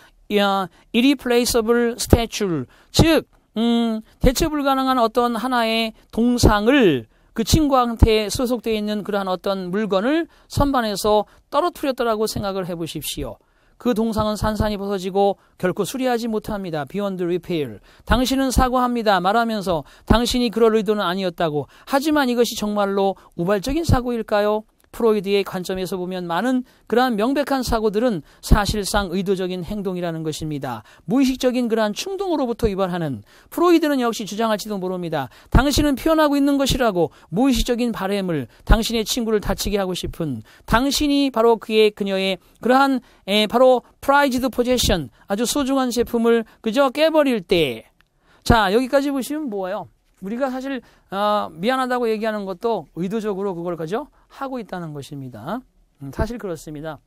irreplaceable statue 즉 음, 대체 불가능한 어떤 하나의 동상을 그 친구한테 소속되어 있는 그러한 어떤 물건을 선반에서 떨어뜨렸다라고 생각을 해 보십시오. 그 동상은 산산이 벗어지고 결코 수리하지 못합니다. Beyond repair. 당신은 사과합니다. 말하면서 당신이 그럴 의도는 아니었다고. 하지만 이것이 정말로 우발적인 사고일까요? 프로이드의 관점에서 보면 많은 그러한 명백한 사고들은 사실상 의도적인 행동이라는 것입니다. 무의식적인 그러한 충동으로부터 유발하는 프로이드는 역시 주장할지도 모릅니다. 당신은 표현하고 있는 것이라고 무의식적인 바램을 당신의 친구를 다치게 하고 싶은 당신이 바로 그의 그녀의 그러한 에, 바로 프라이즈드 포제션 아주 소중한 제품을 그저 깨버릴 때 자, 여기까지 보시면 뭐예요? 우리가 사실 어, 미안하다고 얘기하는 것도 의도적으로 그걸 가죠 하고 있다는 것입니다. 음, 사실 그렇습니다.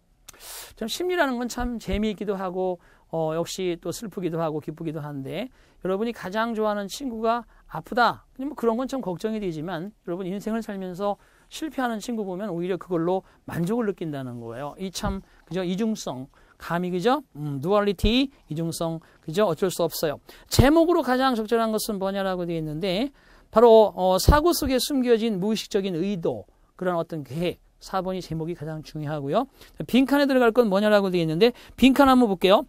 참 심리라는 건 참 재미있기도 하고 어, 역시 또 슬프기도 하고 기쁘기도 한데 여러분이 가장 좋아하는 친구가 아프다. 뭐 그런 건 참 걱정이 되지만 여러분 인생을 살면서 실패하는 친구 보면 오히려 그걸로 만족을 느낀다는 거예요. 이 참 그죠 이중성 감이 그죠 음, 누얼리티 이중성 그죠 어쩔 수 없어요. 제목으로 가장 적절한 것은 뭐냐라고 되어 있는데 바로 어, 사고 속에 숨겨진 무의식적인 의도 그런 어떤 계획 4번이 제목이 가장 중요하고요. 빈칸에 들어갈 건 뭐냐라고 되어 있는데 빈칸 한번 볼게요.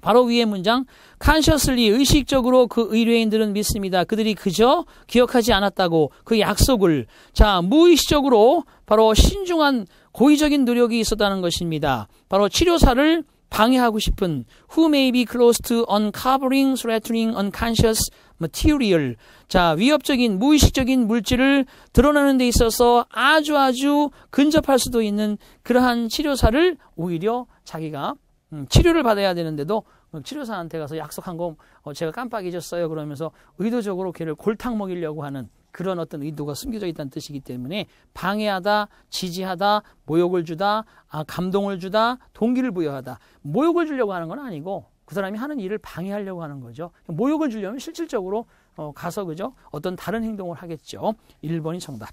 바로 위에 문장 칸셔슬리 의식적으로 그 의뢰인들은 믿습니다. 그들이 그저 기억하지 않았다고 그 약속을 자 무의식적으로 바로 신중한 고의적인 노력이 있었다는 것입니다. 바로 치료사를 방해하고 싶은 who may be close to uncovering, threatening, unconscious material. 자, 위협적인 무의식적인 물질을 드러내는 데 있어서 아주 아주 근접할 수도 있는 그러한 치료사를 오히려 자기가 음, 치료를 받아야 되는데도 그 치료사한테 가서 약속한 거 어, 제가 깜빡 잊었어요. 그러면서 의도적으로 걔를 골탕 먹이려고 하는 그런 어떤 의도가 숨겨져 있다는 뜻이기 때문에 방해하다, 지지하다, 모욕을 주다, 아, 감동을 주다, 동기를 부여하다. 모욕을 주려고 하는 건 아니고 그 사람이 하는 일을 방해하려고 하는 거죠. 모욕을 주려면 실질적으로 어, 가서 그죠? 어떤 다른 행동을 하겠죠. 1번이 정답.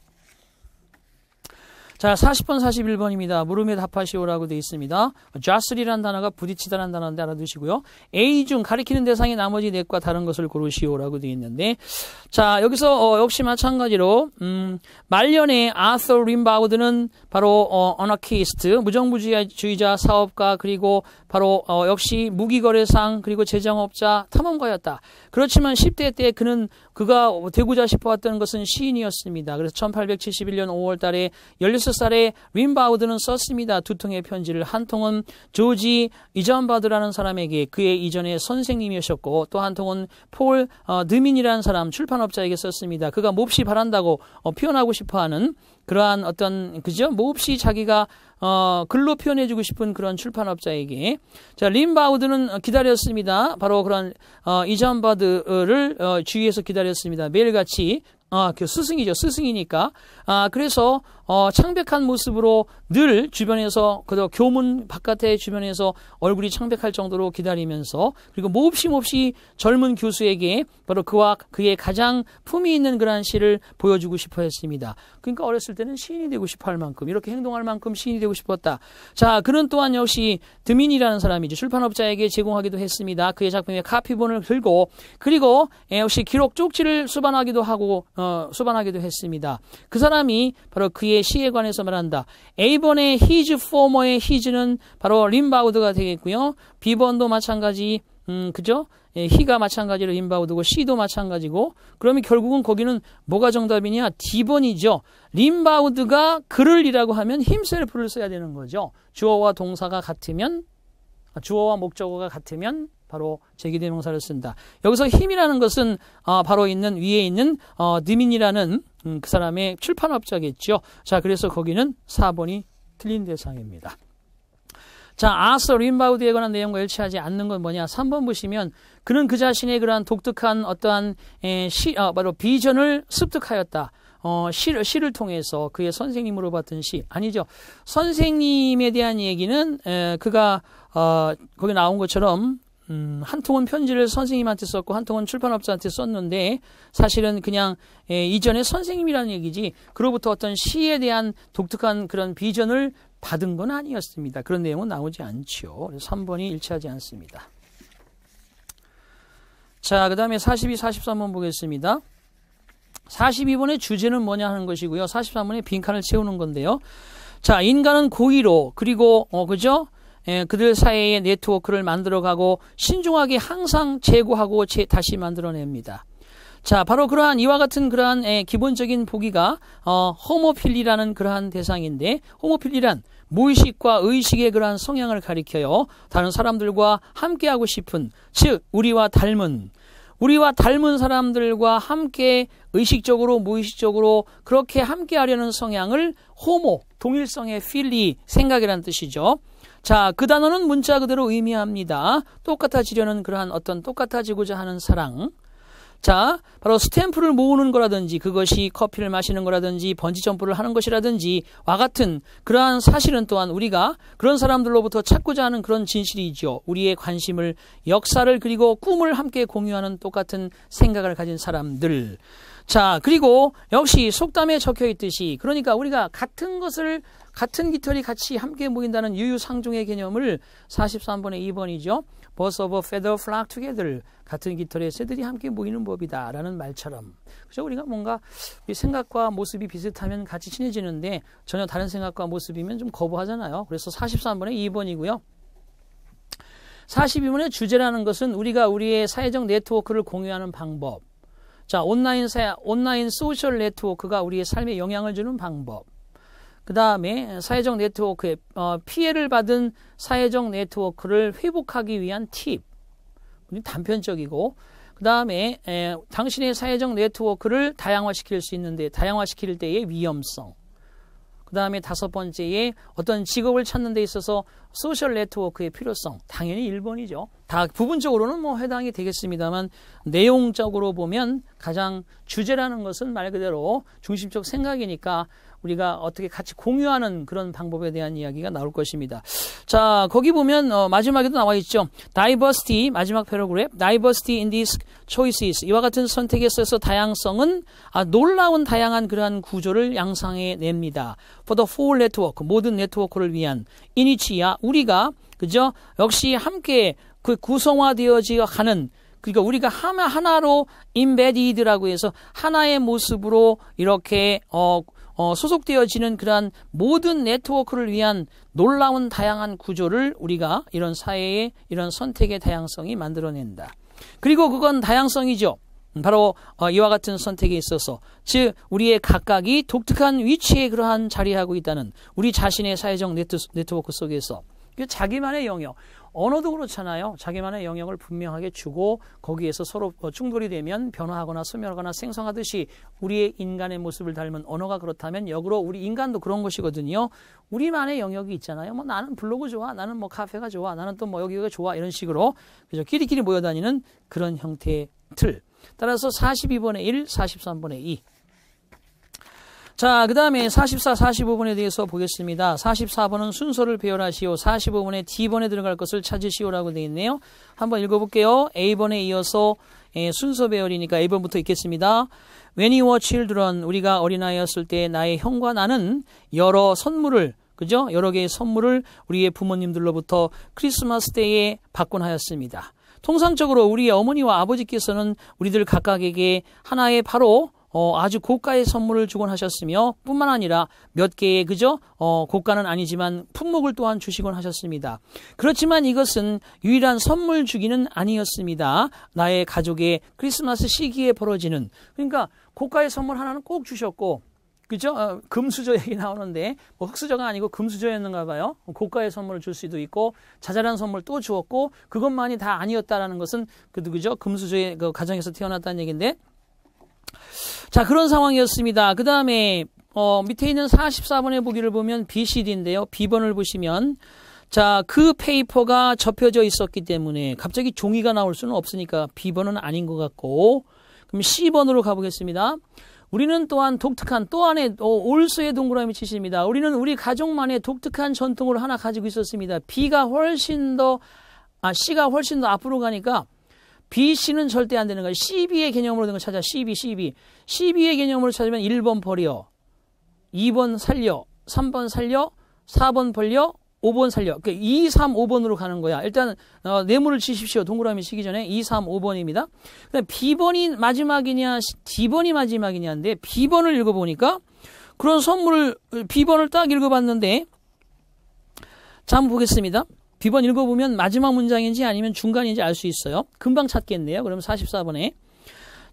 자, 40번, 41번입니다. 물음에 답하시오라고 되어 있습니다. j o s t 이라는 단어가 부딪히다라는 단어인데 알아두시고요. A 중 가리키는 대상이 나머지 넷과 다른 것을 고르시오라고 되어 있는데 자, 여기서 어, 역시 마찬가지로 음, 말년에 아서 림바우드는 바로 어, 어너키스트, 무정부주의자 사업가 그리고 바로 어, 역시 무기거래상 그리고 재정업자 탐험가였다. 그렇지만 10대 때 그는 그가 되고자 싶어왔던 것은 시인이었습니다. 그래서 1871년 5월 달에 16스 16살에 린바우드는 썼습니다. 두 통의 편지를 한 통은 조지 이전바드라는 사람에게 그의 이전의 선생님이셨고 또 한 통은 폴 어, 느민이라는 사람 출판업자에게 썼습니다. 그가 몹시 바란다고 어, 표현하고 싶어하는 그러한 어떤 그죠 몹시 자기가 어, 글로 표현해주고 싶은 그런 출판업자에게 자 린바우드는 기다렸습니다. 바로 그런 어, 이전바드를 어, 주위에서 기다렸습니다. 매일같이 아, 그 스승이죠. 스승이니까. 아, 그래서 어, 창백한 모습으로 늘 주변에서 그저 교문 바깥의 주변에서 얼굴이 창백할 정도로 기다리면서 그리고 몹시 몹시 젊은 교수에게 바로 그와 그의 가장 품이 있는 그런 시를 보여주고 싶어 했습니다. 그러니까 어렸을 때는 시인이 되고 싶어 할 만큼 이렇게 행동할 만큼 시인이 되고 싶었다. 자, 그는 또한 역시 드민이라는 사람이죠. 출판업자에게 제공하기도 했습니다. 그의 작품의 카피본을 들고 그리고 예, 역시 기록 쪽지를 수반하기도 하고 어, 수반하기도 했습니다. 그 사람이 바로 그의 제 시에 관해서 말한다. A번의 his former의 his는 바로 림바우드가 되겠고요. B번도 마찬가지, 음, 그죠? 예, 히가 마찬가지로 림바우드고 C도 마찬가지고 그러면 결국은 거기는 뭐가 정답이냐? D번이죠. 림바우드가 그를이라고 하면 힘셀프를 써야 되는 거죠. 주어와 동사가 같으면 아, 주어와 목적어가 같으면 바로 제기대명사를 쓴다. 여기서 힘이라는 것은 아, 바로 있는 위에 있는 어, 느민이라는 음, 그 사람의 출판업자겠죠. 자, 그래서 거기는 4번이 틀린 대상입니다. 자, 아서 린바우드에 관한 내용과 일치하지 않는 건 뭐냐? 3번 보시면 그는 그 자신의 그러한 독특한 어떠한 에, 시, 아, 바로 비전을 습득하였다. 어, 시를, 시를 통해서 그의 선생님으로 봤던 시 아니죠. 선생님에 대한 얘기는 에, 그가 어, 거기 나온 것처럼 음, 한 통은 편지를 선생님한테 썼고 한 통은 출판업자한테 썼는데 사실은 그냥 예, 이전에 선생님이라는 얘기지 그로부터 어떤 시에 대한 독특한 그런 비전을 받은 건 아니었습니다. 그런 내용은 나오지 않지요. 3번이 일치하지 않습니다. 자, 그 다음에 42, 43번 보겠습니다. 42번의 주제는 뭐냐 하는 것이고요. 43번의 빈칸을 채우는 건데요. 자, 인간은 고의로, 그리고, 어, 그죠? 예, 그들 사이에 네트워크를 만들어가고 신중하게 항상 제고하고 다시 만들어냅니다. 자, 바로 그러한 이와 같은 그러한 예, 기본적인 보기가 어, 호모필리라는 그러한 대상인데 호모필리란 무의식과 의식의 그러한 성향을 가리켜요. 다른 사람들과 함께하고 싶은 즉 우리와 닮은 우리와 닮은 사람들과 함께 의식적으로 무의식적으로 그렇게 함께하려는 성향을 호모 동일성의 필리 생각이라는 뜻이죠. 자, 그 단어는 문자 그대로 의미합니다. 똑같아지려는 그러한 어떤 똑같아지고자 하는 사랑. 자, 바로 스탬프를 모으는 거라든지 그것이 커피를 마시는 거라든지 번지점프를 하는 것이라든지 와 같은 그러한 사실은 또한 우리가 그런 사람들로부터 찾고자 하는 그런 진실이죠. 우리의 관심을 역사를 그리고 꿈을 함께 공유하는 똑같은 생각을 가진 사람들. 자, 그리고 역시 속담에 적혀 있듯이 그러니까 우리가 같은 것을 같은 깃털이 같이 함께 모인다는 유유상종의 개념을 43번의 2번이죠. Birds of a feather flock together. 같은 깃털의 새들이 함께 모이는 법이다. 라는 말처럼. 그죠? 우리가 뭔가 우리 생각과 모습이 비슷하면 같이 친해지는데 전혀 다른 생각과 모습이면 좀 거부하잖아요. 그래서 43번의 2번이고요. 42번의 주제라는 것은 우리가 우리의 사회적 네트워크를 공유하는 방법. 자, 온라인, 사, 온라인 소셜 네트워크가 우리의 삶에 영향을 주는 방법. 그 다음에 사회적 네트워크에 어, 피해를 받은 사회적 네트워크를 회복하기 위한 팁. 단편적이고 그 다음에 당신의 사회적 네트워크를 다양화시킬 수 있는데 다양화시킬 때의 위험성 그 다음에 다섯 번째에 어떤 직업을 찾는 데 있어서 소셜 네트워크의 필요성. 당연히 1번이죠. 다 부분적으로는 뭐 해당이 되겠습니다만 내용적으로 보면 가장 주제라는 것은 말 그대로 중심적 생각이니까 우리가 어떻게 같이 공유하는 그런 방법에 대한 이야기가 나올 것입니다. 자, 거기 보면 어, 마지막에도 나와 있죠. Diversity 마지막 패러그랩 Diversity in these choices 이와 같은 선택에 있어서 다양성은 아, 놀라운 다양한 그러한 구조를 양상해 냅니다. For the whole network 모든 네트워크를 위한 이니치야 우리가 그죠? 역시 함께 그 구성화되어지어 가는 그러니까 우리가 하나 하나로 인베디드라고 해서 하나의 모습으로 이렇게 어 어, 소속되어지는 그러한 모든 네트워크를 위한 놀라운 다양한 구조를 우리가 이런 사회의 이런 선택의 다양성이 만들어낸다. 그리고 그건 다양성이죠. 바로 어, 이와 같은 선택에 있어서 즉 우리의 각각이 독특한 위치에 그러한 자리하고 있다는 우리 자신의 사회적 네트, 네트워크 속에서 그 자기만의 영역 언어도 그렇잖아요. 자기만의 영역을 분명하게 주고 거기에서 서로 뭐 충돌이 되면 변화하거나 소멸하거나 생성하듯이 우리의 인간의 모습을 닮은 언어가 그렇다면 역으로 우리 인간도 그런 것이거든요. 우리만의 영역이 있잖아요. 뭐 나는 블로그 좋아, 나는 뭐 카페가 좋아, 나는 또 뭐 여기가 좋아 이런 식으로 그죠? 끼리끼리 모여다니는 그런 형태의 틀. 따라서 42번의 1, 43번의 2. 자, 그 다음에 44, 45번에 대해서 보겠습니다. 44번은 순서를 배열하시오. 45번에 D번에 들어갈 것을 찾으시오라고 되어 있네요. 한번 읽어볼게요. A번에 이어서 예, 순서 배열이니까 A번부터 읽겠습니다. When you were children, 우리가 어린아이였을 때 나의 형과 나는 여러 선물을 그죠? 여러 개의 선물을 우리의 부모님들로부터 크리스마스 때에 받곤 하였습니다. 통상적으로 우리의 어머니와 아버지께서는 우리들 각각에게 하나의 바로 어, 아주 고가의 선물을 주곤 하셨으며 뿐만 아니라 몇 개의 그저 어, 고가는 아니지만 품목을 또한 주시곤 하셨습니다. 그렇지만 이것은 유일한 선물 주기는 아니었습니다. 나의 가족의 크리스마스 시기에 벌어지는 그러니까 고가의 선물 하나는 꼭 주셨고 그죠? 어, 금수저 얘기 나오는데 뭐 흑수저가 아니고 금수저였는가 봐요. 고가의 선물을 줄 수도 있고 자잘한 선물 또 주었고 그것만이 다 아니었다라는 것은 그죠? 금수저의 그 가정에서 태어났다는 얘기인데 자, 그런 상황이었습니다. 그 다음에, 어, 밑에 있는 44번의 보기를 보면 BCD인데요. B번을 보시면, 자, 그 페이퍼가 접혀져 있었기 때문에 갑자기 종이가 나올 수는 없으니까 B번은 아닌 것 같고, 그럼 C번으로 가보겠습니다. 우리는 또한 독특한 또 하나의 어, 올수의 동그라미 치십니다. 우리는 우리 가족만의 독특한 전통을 하나 가지고 있었습니다. B가 훨씬 더, 아, C가 훨씬 더 앞으로 가니까 B, C는 절대 안 되는 거예요. CB의 개념으로 된 걸 찾아. CB, CB. CB의 개념으로 찾으면 1번 버려. 2번 살려. 3번 살려. 4번 벌려. 5번 살려. 그 그러니까 2, 3, 5번으로 가는 거야. 일단 어, 네모를 치십시오. 동그라미 치기 전에 2, 3, 5번입니다. 그다음 B번이 마지막이냐, D번이 마지막이냐인데 B번을 읽어보니까 그런 선물을 B번을 딱 읽어봤는데 자 한번 보겠습니다. 비번 읽어보면 마지막 문장인지 아니면 중간인지 알 수 있어요. 금방 찾겠네요. 그럼 44번에.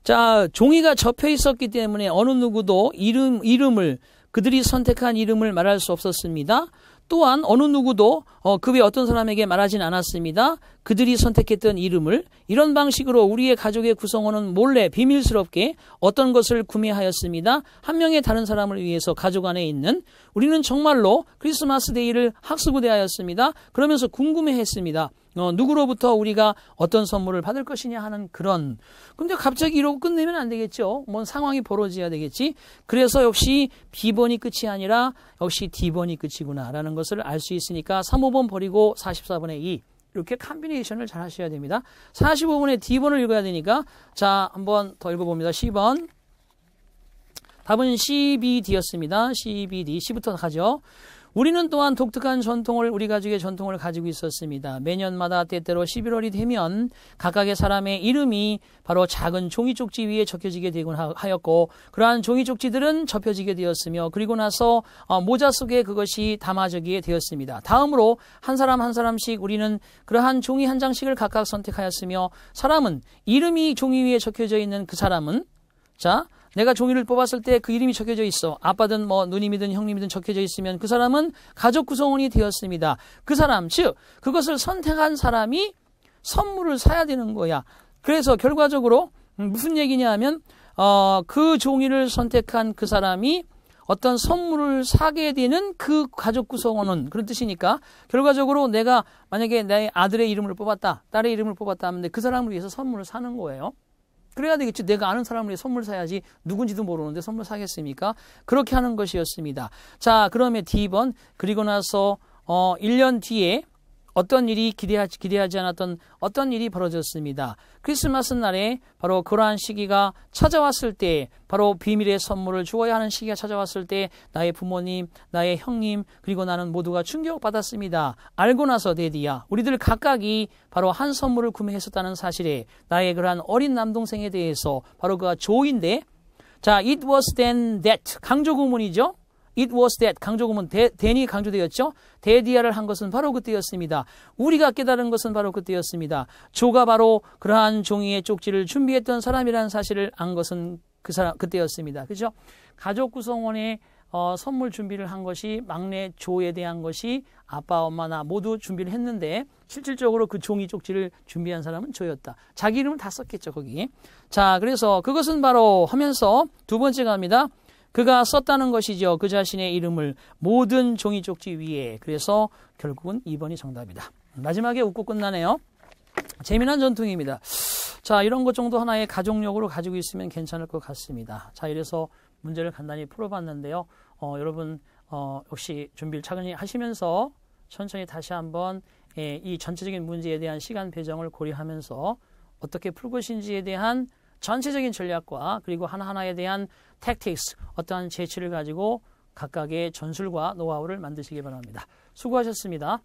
자, 종이가 접혀 있었기 때문에 어느 누구도 이름, 이름을, 그들이 선택한 이름을 말할 수 없었습니다. 또한 어느 누구도 어, 그외 어떤 사람에게 말하진 않았습니다. 그들이 선택했던 이름을 이런 방식으로 우리의 가족의 구성원은 몰래 비밀스럽게 어떤 것을 구매하였습니다. 한 명의 다른 사람을 위해서 가족 안에 있는 우리는 정말로 크리스마스 데이를 학습고대하였습니다 그러면서 궁금해했습니다. 어, 누구로부터 우리가 어떤 선물을 받을 것이냐 하는 그런 근데 갑자기 이러고 끝내면 안 되겠죠. 뭔 상황이 벌어져야 되겠지. 그래서 역시 B번이 끝이 아니라 역시 D번이 끝이구나라는 것을 알 수 있으니까 35번 버리고 44번의 2 이렇게 컴비네이션을 잘 하셔야 됩니다. 45번의 D번을 읽어야 되니까 자 한번 더 읽어봅니다. 10번 답은 CBD였습니다. CBD C부터 가죠. 우리는 또한 독특한 전통을 우리 가족의 전통을 가지고 있었습니다. 매년마다 때때로 11월이 되면 각각의 사람의 이름이 바로 작은 종이 쪽지 위에 적혀지게 되곤 하였고 그러한 종이 쪽지들은 접혀지게 되었으며 그리고 나서 어, 모자 속에 그것이 담아지게 되었습니다. 다음으로 한 사람 한 사람씩 우리는 그러한 종이 한 장씩을 각각 선택하였으며 사람은 이름이 종이 위에 적혀져 있는 그 사람은 자 내가 종이를 뽑았을 때 그 이름이 적혀져 있어. 아빠든 뭐 누님이든 형님이든 적혀져 있으면 그 사람은 가족 구성원이 되었습니다. 그 사람, 즉, 그것을 선택한 사람이 선물을 사야 되는 거야. 그래서 결과적으로 음, 무슨 얘기냐 하면, 어, 그 종이를 선택한 그 사람이 어떤 선물을 사게 되는 그 가족 구성원은 그런 뜻이니까 결과적으로 내가 만약에 내 아들의 이름을 뽑았다, 딸의 이름을 뽑았다 하면 그 사람을 위해서 선물을 사는 거예요. 그래야 되겠죠 내가 아는 사람을 위해 선물 사야지. 누군지도 모르는데 선물 사겠습니까? 그렇게 하는 것이었습니다. 자, 그러면 D번. 그리고 나서 어 1년 뒤에 어떤 일이 기대하지, 기대하지 않았던 어떤 일이 벌어졌습니다. 크리스마스 날에 바로 그러한 시기가 찾아왔을 때 바로 비밀의 선물을 주어야 하는 시기가 찾아왔을 때 나의 부모님, 나의 형님, 그리고 나는 모두가 충격받았습니다. 알고 나서 데디야 우리들 각각이 바로 한 선물을 구매했었다는 사실에 나의 그러한 어린 남동생에 대해서 바로 그가 조인데 자, it was then that 강조 구문이죠. It was that 강조구문 대, 니 강조되었죠. 대디아를 한 것은 바로 그때였습니다. 우리가 깨달은 것은 바로 그때였습니다. 조가 바로 그러한 종이의 쪽지를 준비했던 사람이라는 사실을 안 것은 그 사람 그때였습니다. 그죠? 가족 구성원의 어, 선물 준비를 한 것이 막내 조에 대한 것이 아빠, 엄마, 나 모두 준비를 했는데 실질적으로 그 종이 쪽지를 준비한 사람은 조였다. 자기 이름을 다 썼겠죠, 거기. 자, 그래서 그것은 바로 하면서 두 번째 갑니다. 그가 썼다는 것이죠. 그 자신의 이름을 모든 종이 쪽지 위에. 그래서 결국은 2번이 정답이다. 마지막에 웃고 끝나네요. 재미난 전통입니다. 자, 이런 것 정도 하나의 가족력으로 가지고 있으면 괜찮을 것 같습니다. 자, 이래서 문제를 간단히 풀어봤는데요. 어, 여러분, 어, 역시 준비를 차근히 하시면서 천천히 다시 한번 예, 이 전체적인 문제에 대한 시간 배정을 고려하면서 어떻게 풀 것인지에 대한 전체적인 전략과 그리고 하나하나에 대한 택틱스 어떠한 재치를 가지고 각각의 전술과 노하우를 만드시기 바랍니다. 수고하셨습니다.